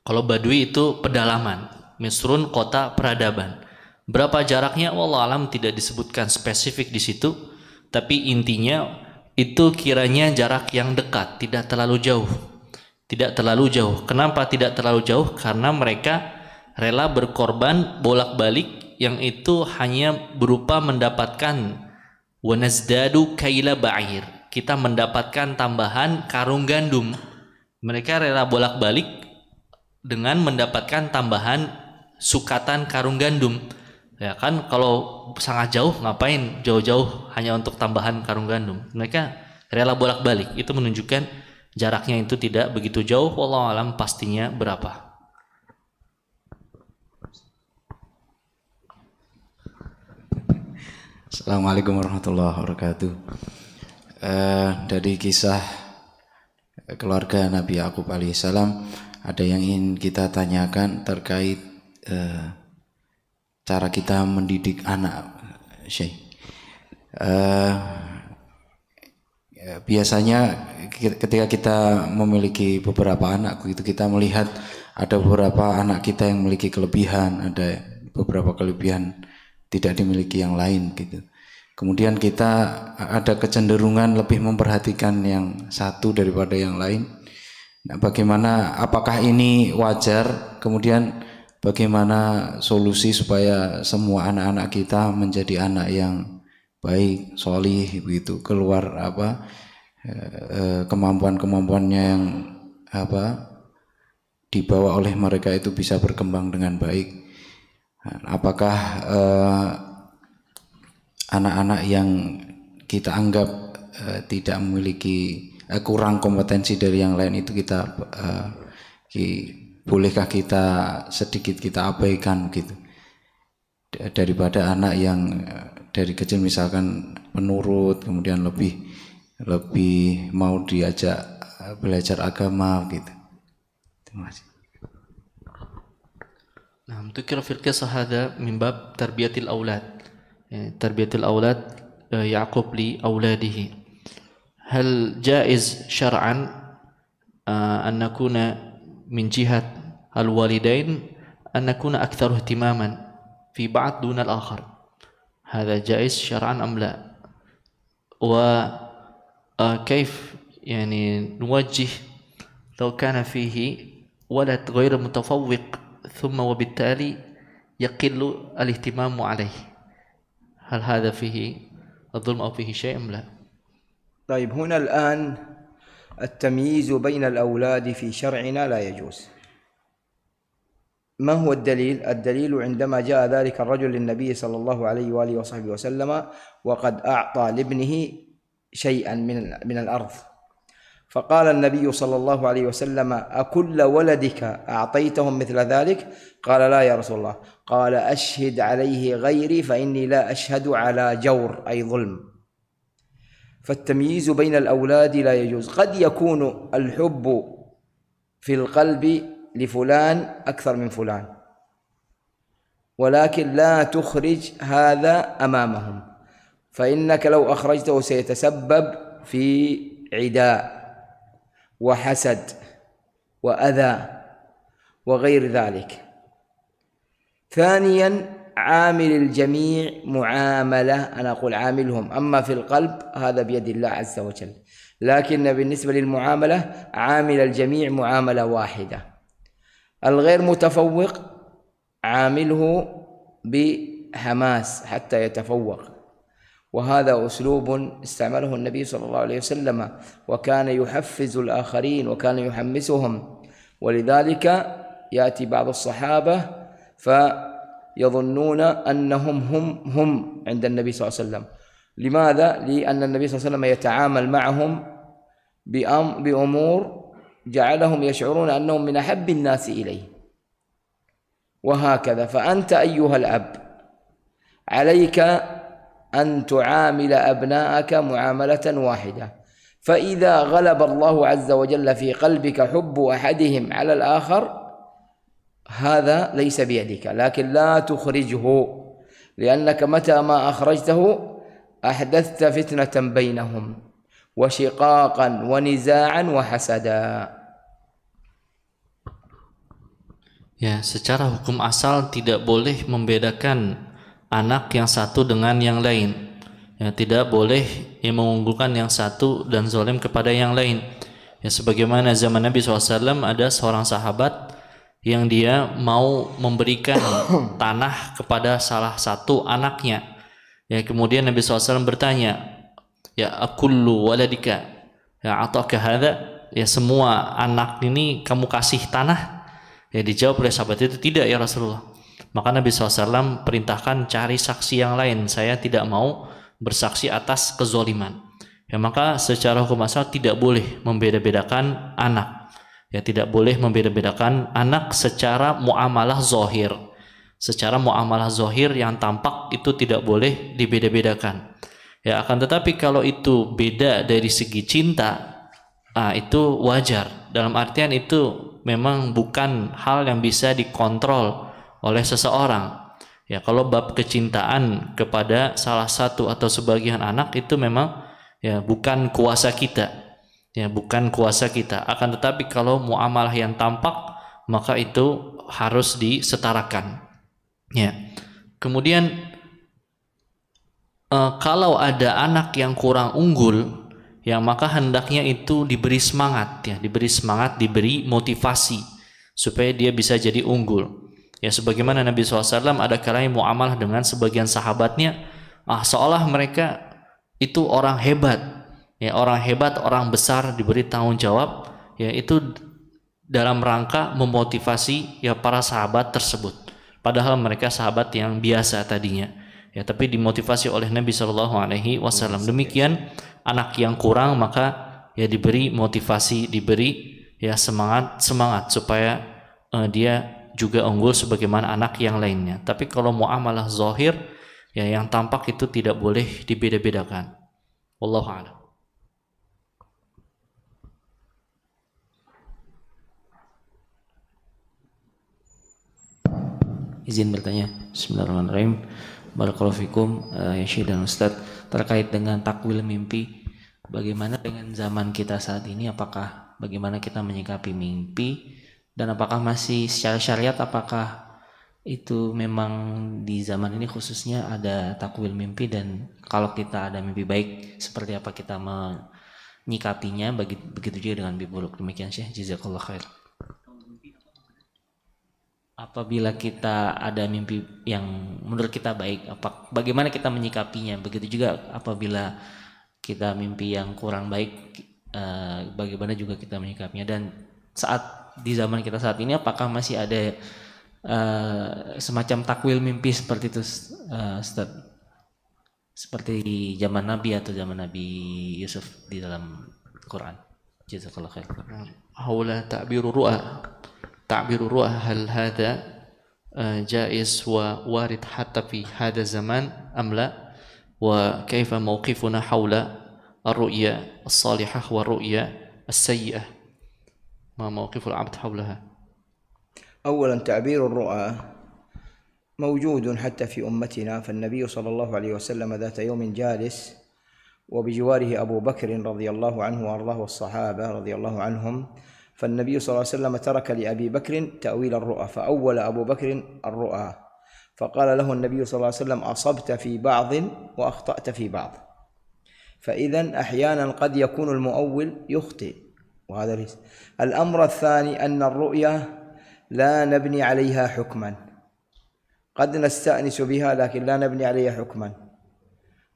Kalau Badui itu pedalaman, Misrun kota peradaban. Berapa jaraknya? Wallah alam tidak disebutkan spesifik di situ, tapi intinya itu kiranya jarak yang dekat, tidak terlalu jauh. Tidak terlalu jauh. Kenapa tidak terlalu jauh? Karena mereka rela berkorban bolak-balik yang itu hanya berupa mendapatkan wanazdadu kaila ba'ir kita mendapatkan tambahan karung gandum. Mereka rela bolak-balik dengan mendapatkan tambahan sukatan karung gandum. Ya kan kalau sangat jauh ngapain jauh-jauh hanya untuk tambahan karung gandum. Mereka rela bolak-balik. Itu menunjukkan jaraknya itu tidak begitu jauh. Wallahu alam pastinya berapa. Assalamualaikum warahmatullahi wabarakatuh eh, dari kisah keluarga Nabi Yakub alaihissalam ada yang ingin kita tanyakan terkait eh, cara kita mendidik anak, Syekh. Eh, biasanya ketika kita memiliki beberapa anak gitu kita melihat ada beberapa anak kita yang memiliki kelebihan, ada beberapa kelebihan tidak dimiliki yang lain gitu. Kemudian kita ada kecenderungan lebih memperhatikan yang satu daripada yang lain. Nah, bagaimana apakah ini wajar? Kemudian bagaimana solusi supaya semua anak-anak kita menjadi anak yang baik, solih begitu, keluar apa eh, eh, kemampuan-kemampuannya yang apa dibawa oleh mereka itu bisa berkembang dengan baik. Nah, apakah eh, anak-anak yang kita anggap uh, tidak memiliki uh, kurang kompetensi dari yang lain itu kita uh, ki, bolehkah kita sedikit kita abaikan gitu daripada anak yang dari kecil misalkan penurut kemudian lebih lebih mau diajak belajar agama gitu terima kasih Nah, untuk kira-kira sahada mimbab terbiatil awlat. يعني تربية الأولاد آه، يعقوب لأولاده هل جائز شرعا آه، أن نكون من جهة الوالدين أن نكون أكثر اهتماما في بعض دون الآخر هذا جائز شرعا أم لا وكيف آه، يعني نوجه لو كان فيه ولد غير متفوق ثم وبالتالي يقل الاهتمام عليه هل هذا فيه الظلم أو فيه شيء أم لا طيب هنا الآن التمييز بين الأولاد في شرعنا لا يجوز ما هو الدليل؟ الدليل عندما جاء ذلك الرجل للنبي صلى الله عليه وآله وصحبه وسلم وقد أعطى لابنه شيئا من من الأرض فقال النبي صلى الله عليه وسلم أكل ولدك أعطيتهم مثل ذلك قال لا يا رسول الله قال أشهد عليه غيري فإني لا أشهد على جور أي ظلم فالتمييز بين الأولاد لا يجوز قد يكون الحب في القلب لفلان أكثر من فلان ولكن لا تخرج هذا أمامهم فإنك لو أخرجته سيتسبب في عداء وحسد وأذى وغير ذلك ثانيا عامل الجميع معاملة أنا أقول عاملهم أما في القلب هذا بيد الله عز وجل لكن بالنسبة للمعاملة عامل الجميع معاملة واحدة الغير متفوق عامله بحماس حتى يتفوق وهذا أسلوب استعمله النبي صلى الله عليه وسلم وكان يحفز الآخرين وكان يحمسهم ولذلك يأتي بعض الصحابة فيظنون أنهم هم هم عند النبي صلى الله عليه وسلم لماذا؟ لأن النبي صلى الله عليه وسلم يتعامل معهم بأمور جعلهم يشعرون أنهم من أحب الناس إليه وهكذا فأنت أيها الأب عليك أن تعامل أبناءك معاملة واحدة فإذا غلب الله عز وجل في قلبك حب أحدهم على الآخر هذا ليس بيدك لكن لا تخرجه لأنك متى ما أخرجته أحدثت فتنة بينهم وشقاقا ونزاعا وحسدا Ya, secara hukum asal tidak boleh membedakan anak yang satu dengan yang lain. Ya, tidak boleh mengunggulkan yang satu dan zolim kepada yang lain. Ya, sebagaimana zaman Nabi SAW ada seorang sahabat yang dia mau memberikan tanah kepada salah satu anaknya. Ya, kemudian Nabi SAW bertanya, Ya akullu waladika, ya atau kehada, ya semua anak ini kamu kasih tanah? Ya dijawab oleh sahabat itu tidak ya Rasulullah. Maka Nabi SAW perintahkan cari saksi yang lain. Saya tidak mau bersaksi atas kezoliman. Ya, maka secara hukum asal tidak boleh membeda-bedakan anak. Ya, tidak boleh membeda-bedakan anak secara muamalah zohir. Secara muamalah zohir yang tampak itu tidak boleh dibeda-bedakan. Ya, akan tetapi kalau itu beda dari segi cinta, ah, itu wajar. Dalam artian itu memang bukan hal yang bisa dikontrol oleh seseorang. Ya, kalau bab kecintaan kepada salah satu atau sebagian anak itu memang ya bukan kuasa kita. Ya, bukan kuasa kita. Akan tetapi kalau muamalah yang tampak maka itu harus disetarakan. Ya. Kemudian e, kalau ada anak yang kurang unggul ya maka hendaknya itu diberi semangat ya diberi semangat diberi motivasi supaya dia bisa jadi unggul Ya sebagaimana Nabi SAW ada kalanya muamalah dengan sebagian sahabatnya, ah seolah mereka itu orang hebat, ya orang hebat, orang besar diberi tanggung jawab, ya itu dalam rangka memotivasi ya para sahabat tersebut. Padahal mereka sahabat yang biasa tadinya. Ya, tapi dimotivasi oleh Nabi Shallallahu Alaihi Wasallam. Demikian anak yang kurang maka ya diberi motivasi, diberi ya semangat semangat supaya uh, dia juga unggul sebagaimana anak yang lainnya. Tapi kalau muamalah zahir ya yang tampak itu tidak boleh dibeda-bedakan. Wallahu a'lam. izin bertanya Bismillahirrahmanirrahim Barakallahu uh, ya dan Ustaz terkait dengan takwil mimpi bagaimana dengan zaman kita saat ini apakah bagaimana kita menyikapi mimpi dan apakah masih secara syariat apakah itu memang di zaman ini khususnya ada takwil mimpi dan kalau kita ada mimpi baik seperti apa kita menyikapinya begitu juga dengan mimpi buruk demikian Syekh jazakallah khair apabila kita ada mimpi yang menurut kita baik apa bagaimana kita menyikapinya begitu juga apabila kita mimpi yang kurang baik eh, bagaimana juga kita menyikapinya dan saat di zaman kita saat ini apakah masih ada uh, semacam takwil mimpi seperti itu uh, Seperti di zaman Nabi atau zaman Nabi Yusuf di dalam Quran. Jazakallah khair. Haula ta'biru ru'a. Ta'biru ru'a hal hadha eh, jaiz wa warid hatta fi hada zaman amla wa kaifa mawqifuna haula ar-ru'ya as-salihah wa ru'ya as-sayyi'ah ما موقف العبد حولها أولا تعبير الرؤى موجود حتى في أمتنا فالنبي صلى الله عليه وسلم ذات يوم جالس وبجواره أبو بكر رضي الله عنه وأرضاه والصحابة رضي الله عنهم فالنبي صلى الله عليه وسلم ترك لأبي بكر تأويل الرؤى فأول أبو بكر الرؤى فقال له النبي صلى الله عليه وسلم أصبت في بعض وأخطأت في بعض فإذا أحيانا قد يكون المؤول يخطئ وهذا ليس الأمر الثاني أن الرؤية لا نبني عليها حكما قد نستأنس بها لكن لا نبني عليها حكما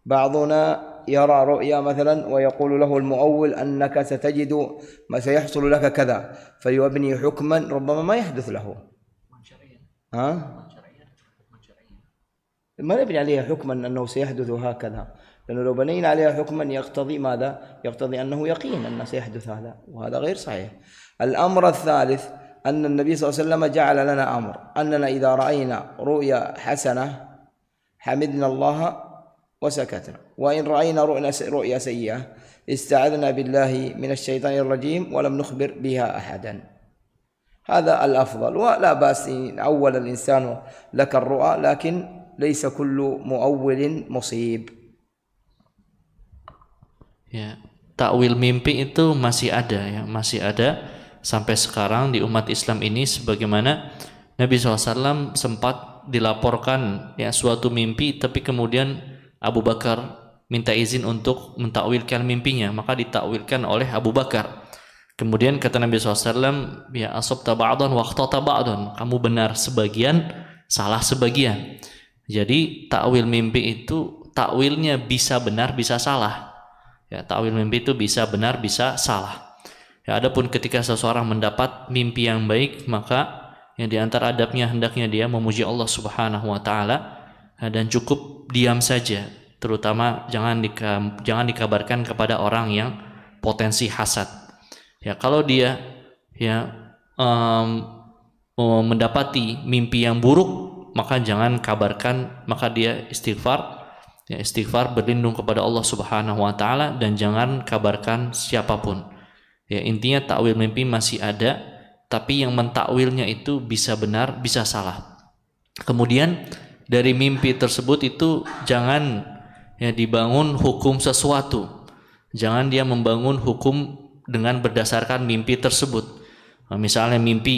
بعضنا يرى رؤيا مثلا ويقول له المؤول أنك ستجد ما سيحصل لك كذا فيبني حكما ربما ما يحدث له ها؟ ما نبني عليها حكما أنه سيحدث هكذا لأنه لو بنينا عليها حكما يقتضي ماذا؟ يقتضي أنه يقين أن سيحدث هذا وهذا غير صحيح الأمر الثالث أن النبي صلى الله عليه وسلم جعل لنا أمر أننا إذا رأينا رؤيا حسنة حمدنا الله وسكتنا وإن رأينا رؤيا سيئة استعذنا بالله من الشيطان الرجيم ولم نخبر بها أحدا هذا الأفضل ولا بأس إن أول الإنسان لك الرؤى لكن ليس كل مؤول مصيب ya takwil mimpi itu masih ada ya masih ada sampai sekarang di umat Islam ini sebagaimana Nabi SAW sempat dilaporkan ya suatu mimpi tapi kemudian Abu Bakar minta izin untuk mentakwilkan mimpinya maka ditakwilkan oleh Abu Bakar kemudian kata Nabi SAW ya asob taba'adon waktu taba'adon kamu benar sebagian salah sebagian jadi takwil mimpi itu takwilnya bisa benar bisa salah Ya, takwil mimpi itu bisa benar, bisa salah. Ya, adapun ketika seseorang mendapat mimpi yang baik, maka yang diantar adabnya hendaknya dia memuji Allah Subhanahu wa taala ya, dan cukup diam saja, terutama jangan dika, jangan dikabarkan kepada orang yang potensi hasad. Ya, kalau dia ya um, mendapati mimpi yang buruk, maka jangan kabarkan, maka dia istighfar Ya, istighfar berlindung kepada Allah Subhanahu wa taala dan jangan kabarkan siapapun. Ya, intinya takwil mimpi masih ada, tapi yang mentakwilnya itu bisa benar, bisa salah. Kemudian dari mimpi tersebut itu jangan ya dibangun hukum sesuatu. Jangan dia membangun hukum dengan berdasarkan mimpi tersebut. Nah, misalnya mimpi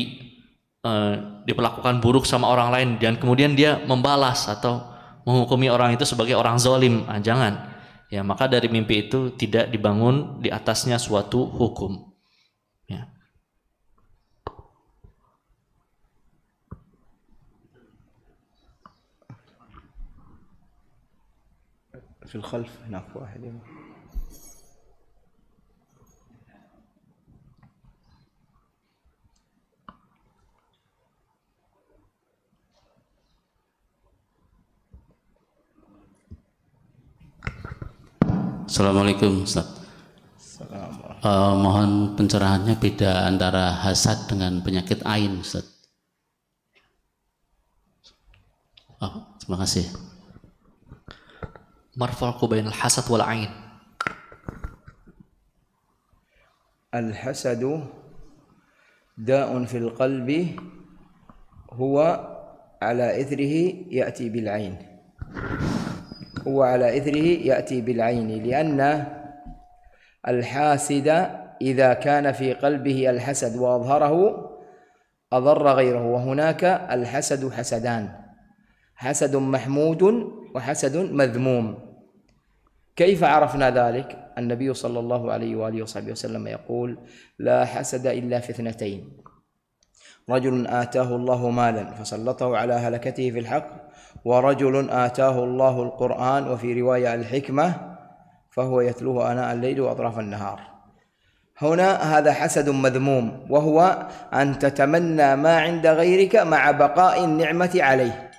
eh, diperlakukan buruk sama orang lain dan kemudian dia membalas atau menghukumi orang itu sebagai orang zolim. nah, jangan. Ya, maka dari mimpi itu tidak dibangun di atasnya suatu hukum. Ya. في الخلف هناك واحد Assalamualaikum Ustaz. Uh, mohon pencerahannya beda antara hasad dengan penyakit ain Ustaz. Oh, terima kasih. Marfarku bainal hasad wal ain. Al-hasadu da'un fil qalbi huwa ala ithrihi ya'ti bil ain. على إثره يأتي بالعين لأن الحاسد إذا كان في قلبه الحسد وأظهره أضر غيره وهناك الحسد حسدان حسد محمود وحسد مذموم كيف عرفنا ذلك؟ النبي صلى الله عليه وآله وصحبه وسلم يقول لا حسد إلا في اثنتين رجل آتاه الله مالا فسلطه على هلكته في الحق ورجل آتاه الله القرآن وفي رواية الحكمة فهو يتلوه آناء الليل وأطراف النهار هنا هذا حسد مذموم وهو أن تتمنى ما عند غيرك مع بقاء النعمة عليه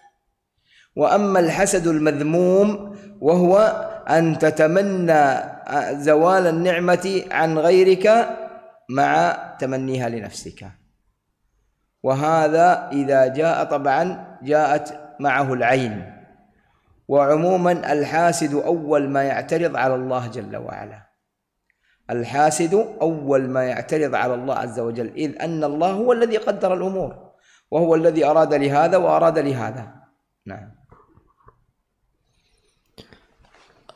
وأما الحسد المذموم وهو أن تتمنى زوال النعمة عن غيرك مع تمنيها لنفسك وهذا إذا جاء طبعا جاءت معه العين وعموما الحاسد أول ما يعترض على الله جل وعلا الحاسد أول ما يعترض على الله عز وجل إذ أن الله هو الذي قدر الأمور وهو الذي أراد لهذا وأراد لهذا نعم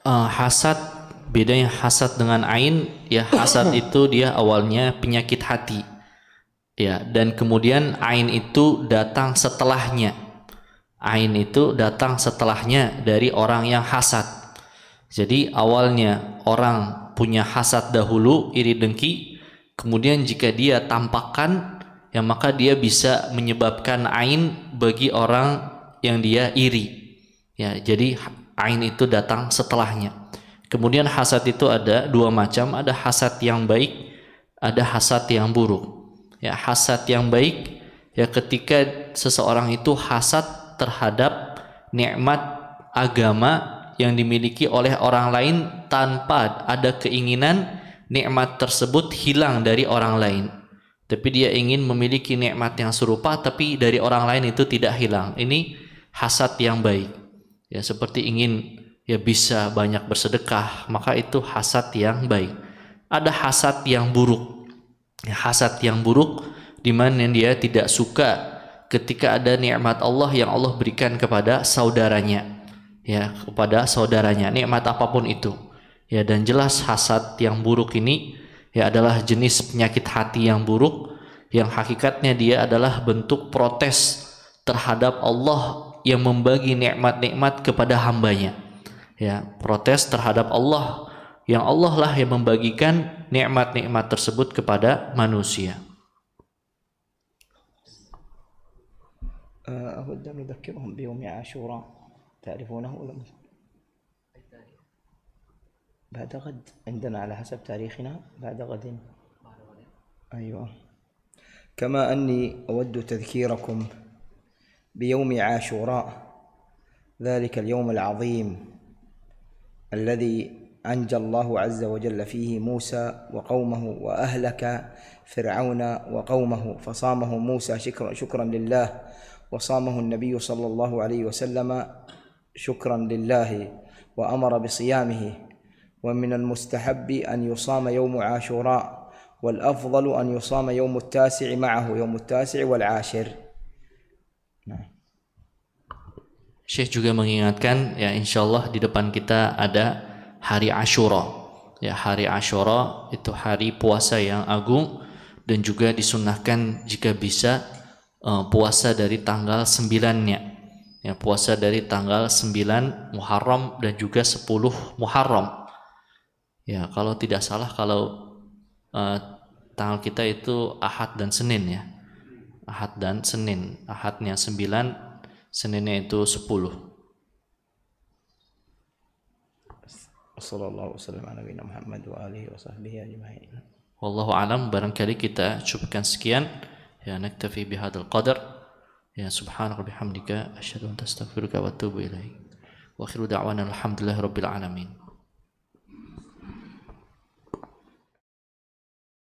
حسد bedanya hasad dengan ain ya hasad itu dia awalnya penyakit hati ya dan kemudian ain itu datang setelahnya Ain itu datang setelahnya dari orang yang hasad. Jadi awalnya orang punya hasad dahulu, iri dengki, kemudian jika dia tampakkan, ya maka dia bisa menyebabkan ain bagi orang yang dia iri. Ya, jadi ain itu datang setelahnya. Kemudian hasad itu ada dua macam, ada hasad yang baik, ada hasad yang buruk. Ya, hasad yang baik ya ketika seseorang itu hasad terhadap nikmat agama yang dimiliki oleh orang lain tanpa ada keinginan nikmat tersebut hilang dari orang lain. Tapi dia ingin memiliki nikmat yang serupa tapi dari orang lain itu tidak hilang. Ini hasad yang baik. Ya seperti ingin ya bisa banyak bersedekah, maka itu hasad yang baik. Ada hasad yang buruk. Ya, hasad yang buruk di mana dia tidak suka ketika ada nikmat Allah yang Allah berikan kepada saudaranya ya kepada saudaranya nikmat apapun itu ya dan jelas hasad yang buruk ini ya adalah jenis penyakit hati yang buruk yang hakikatnya dia adalah bentuk protes terhadap Allah yang membagi nikmat-nikmat kepada hambanya ya protes terhadap Allah yang Allah lah yang membagikan nikmat-nikmat tersebut kepada manusia أود آه، أن أذكرهم بيوم عاشوراء تعرفونه ولا بعد غد عندنا على حسب تاريخنا بعد غد أيوة كما أني أود تذكيركم بيوم عاشوراء ذلك اليوم العظيم الذي أنجى الله عز وجل فيه موسى وقومه وأهلك فرعون وقومه فصامه موسى شكرا, شكرا لله وصامه النبي صلى الله عليه وسلم شكرا لله وامر بصيامه ومن المستحب ان يصام يوم عاشوراء والافضل ان يصام يوم التاسع معه يوم التاسع والعاشر Syekh juga mengingatkan ya insya Allah di depan kita ada hari Ashura. Ya hari Ashura itu hari puasa yang agung dan juga disunahkan jika bisa uh, puasa dari tanggal 9-nya. Ya, puasa dari tanggal 9 Muharram dan juga 10 Muharram. Ya, kalau tidak salah kalau uh, tanggal kita itu Ahad dan Senin ya. Ahad dan Senin. Ahadnya 9, Seninnya itu 10. Wassalamualaikum warahmatullahi wabarakatuh. Wallahu alam barangkali kita cukupkan sekian. يا نكتفي بهذا القدر يا سبحانك وبحمدك أشهد أن تستغفرك وأتوب إليك وآخر دعوانا الحمد لله رب العالمين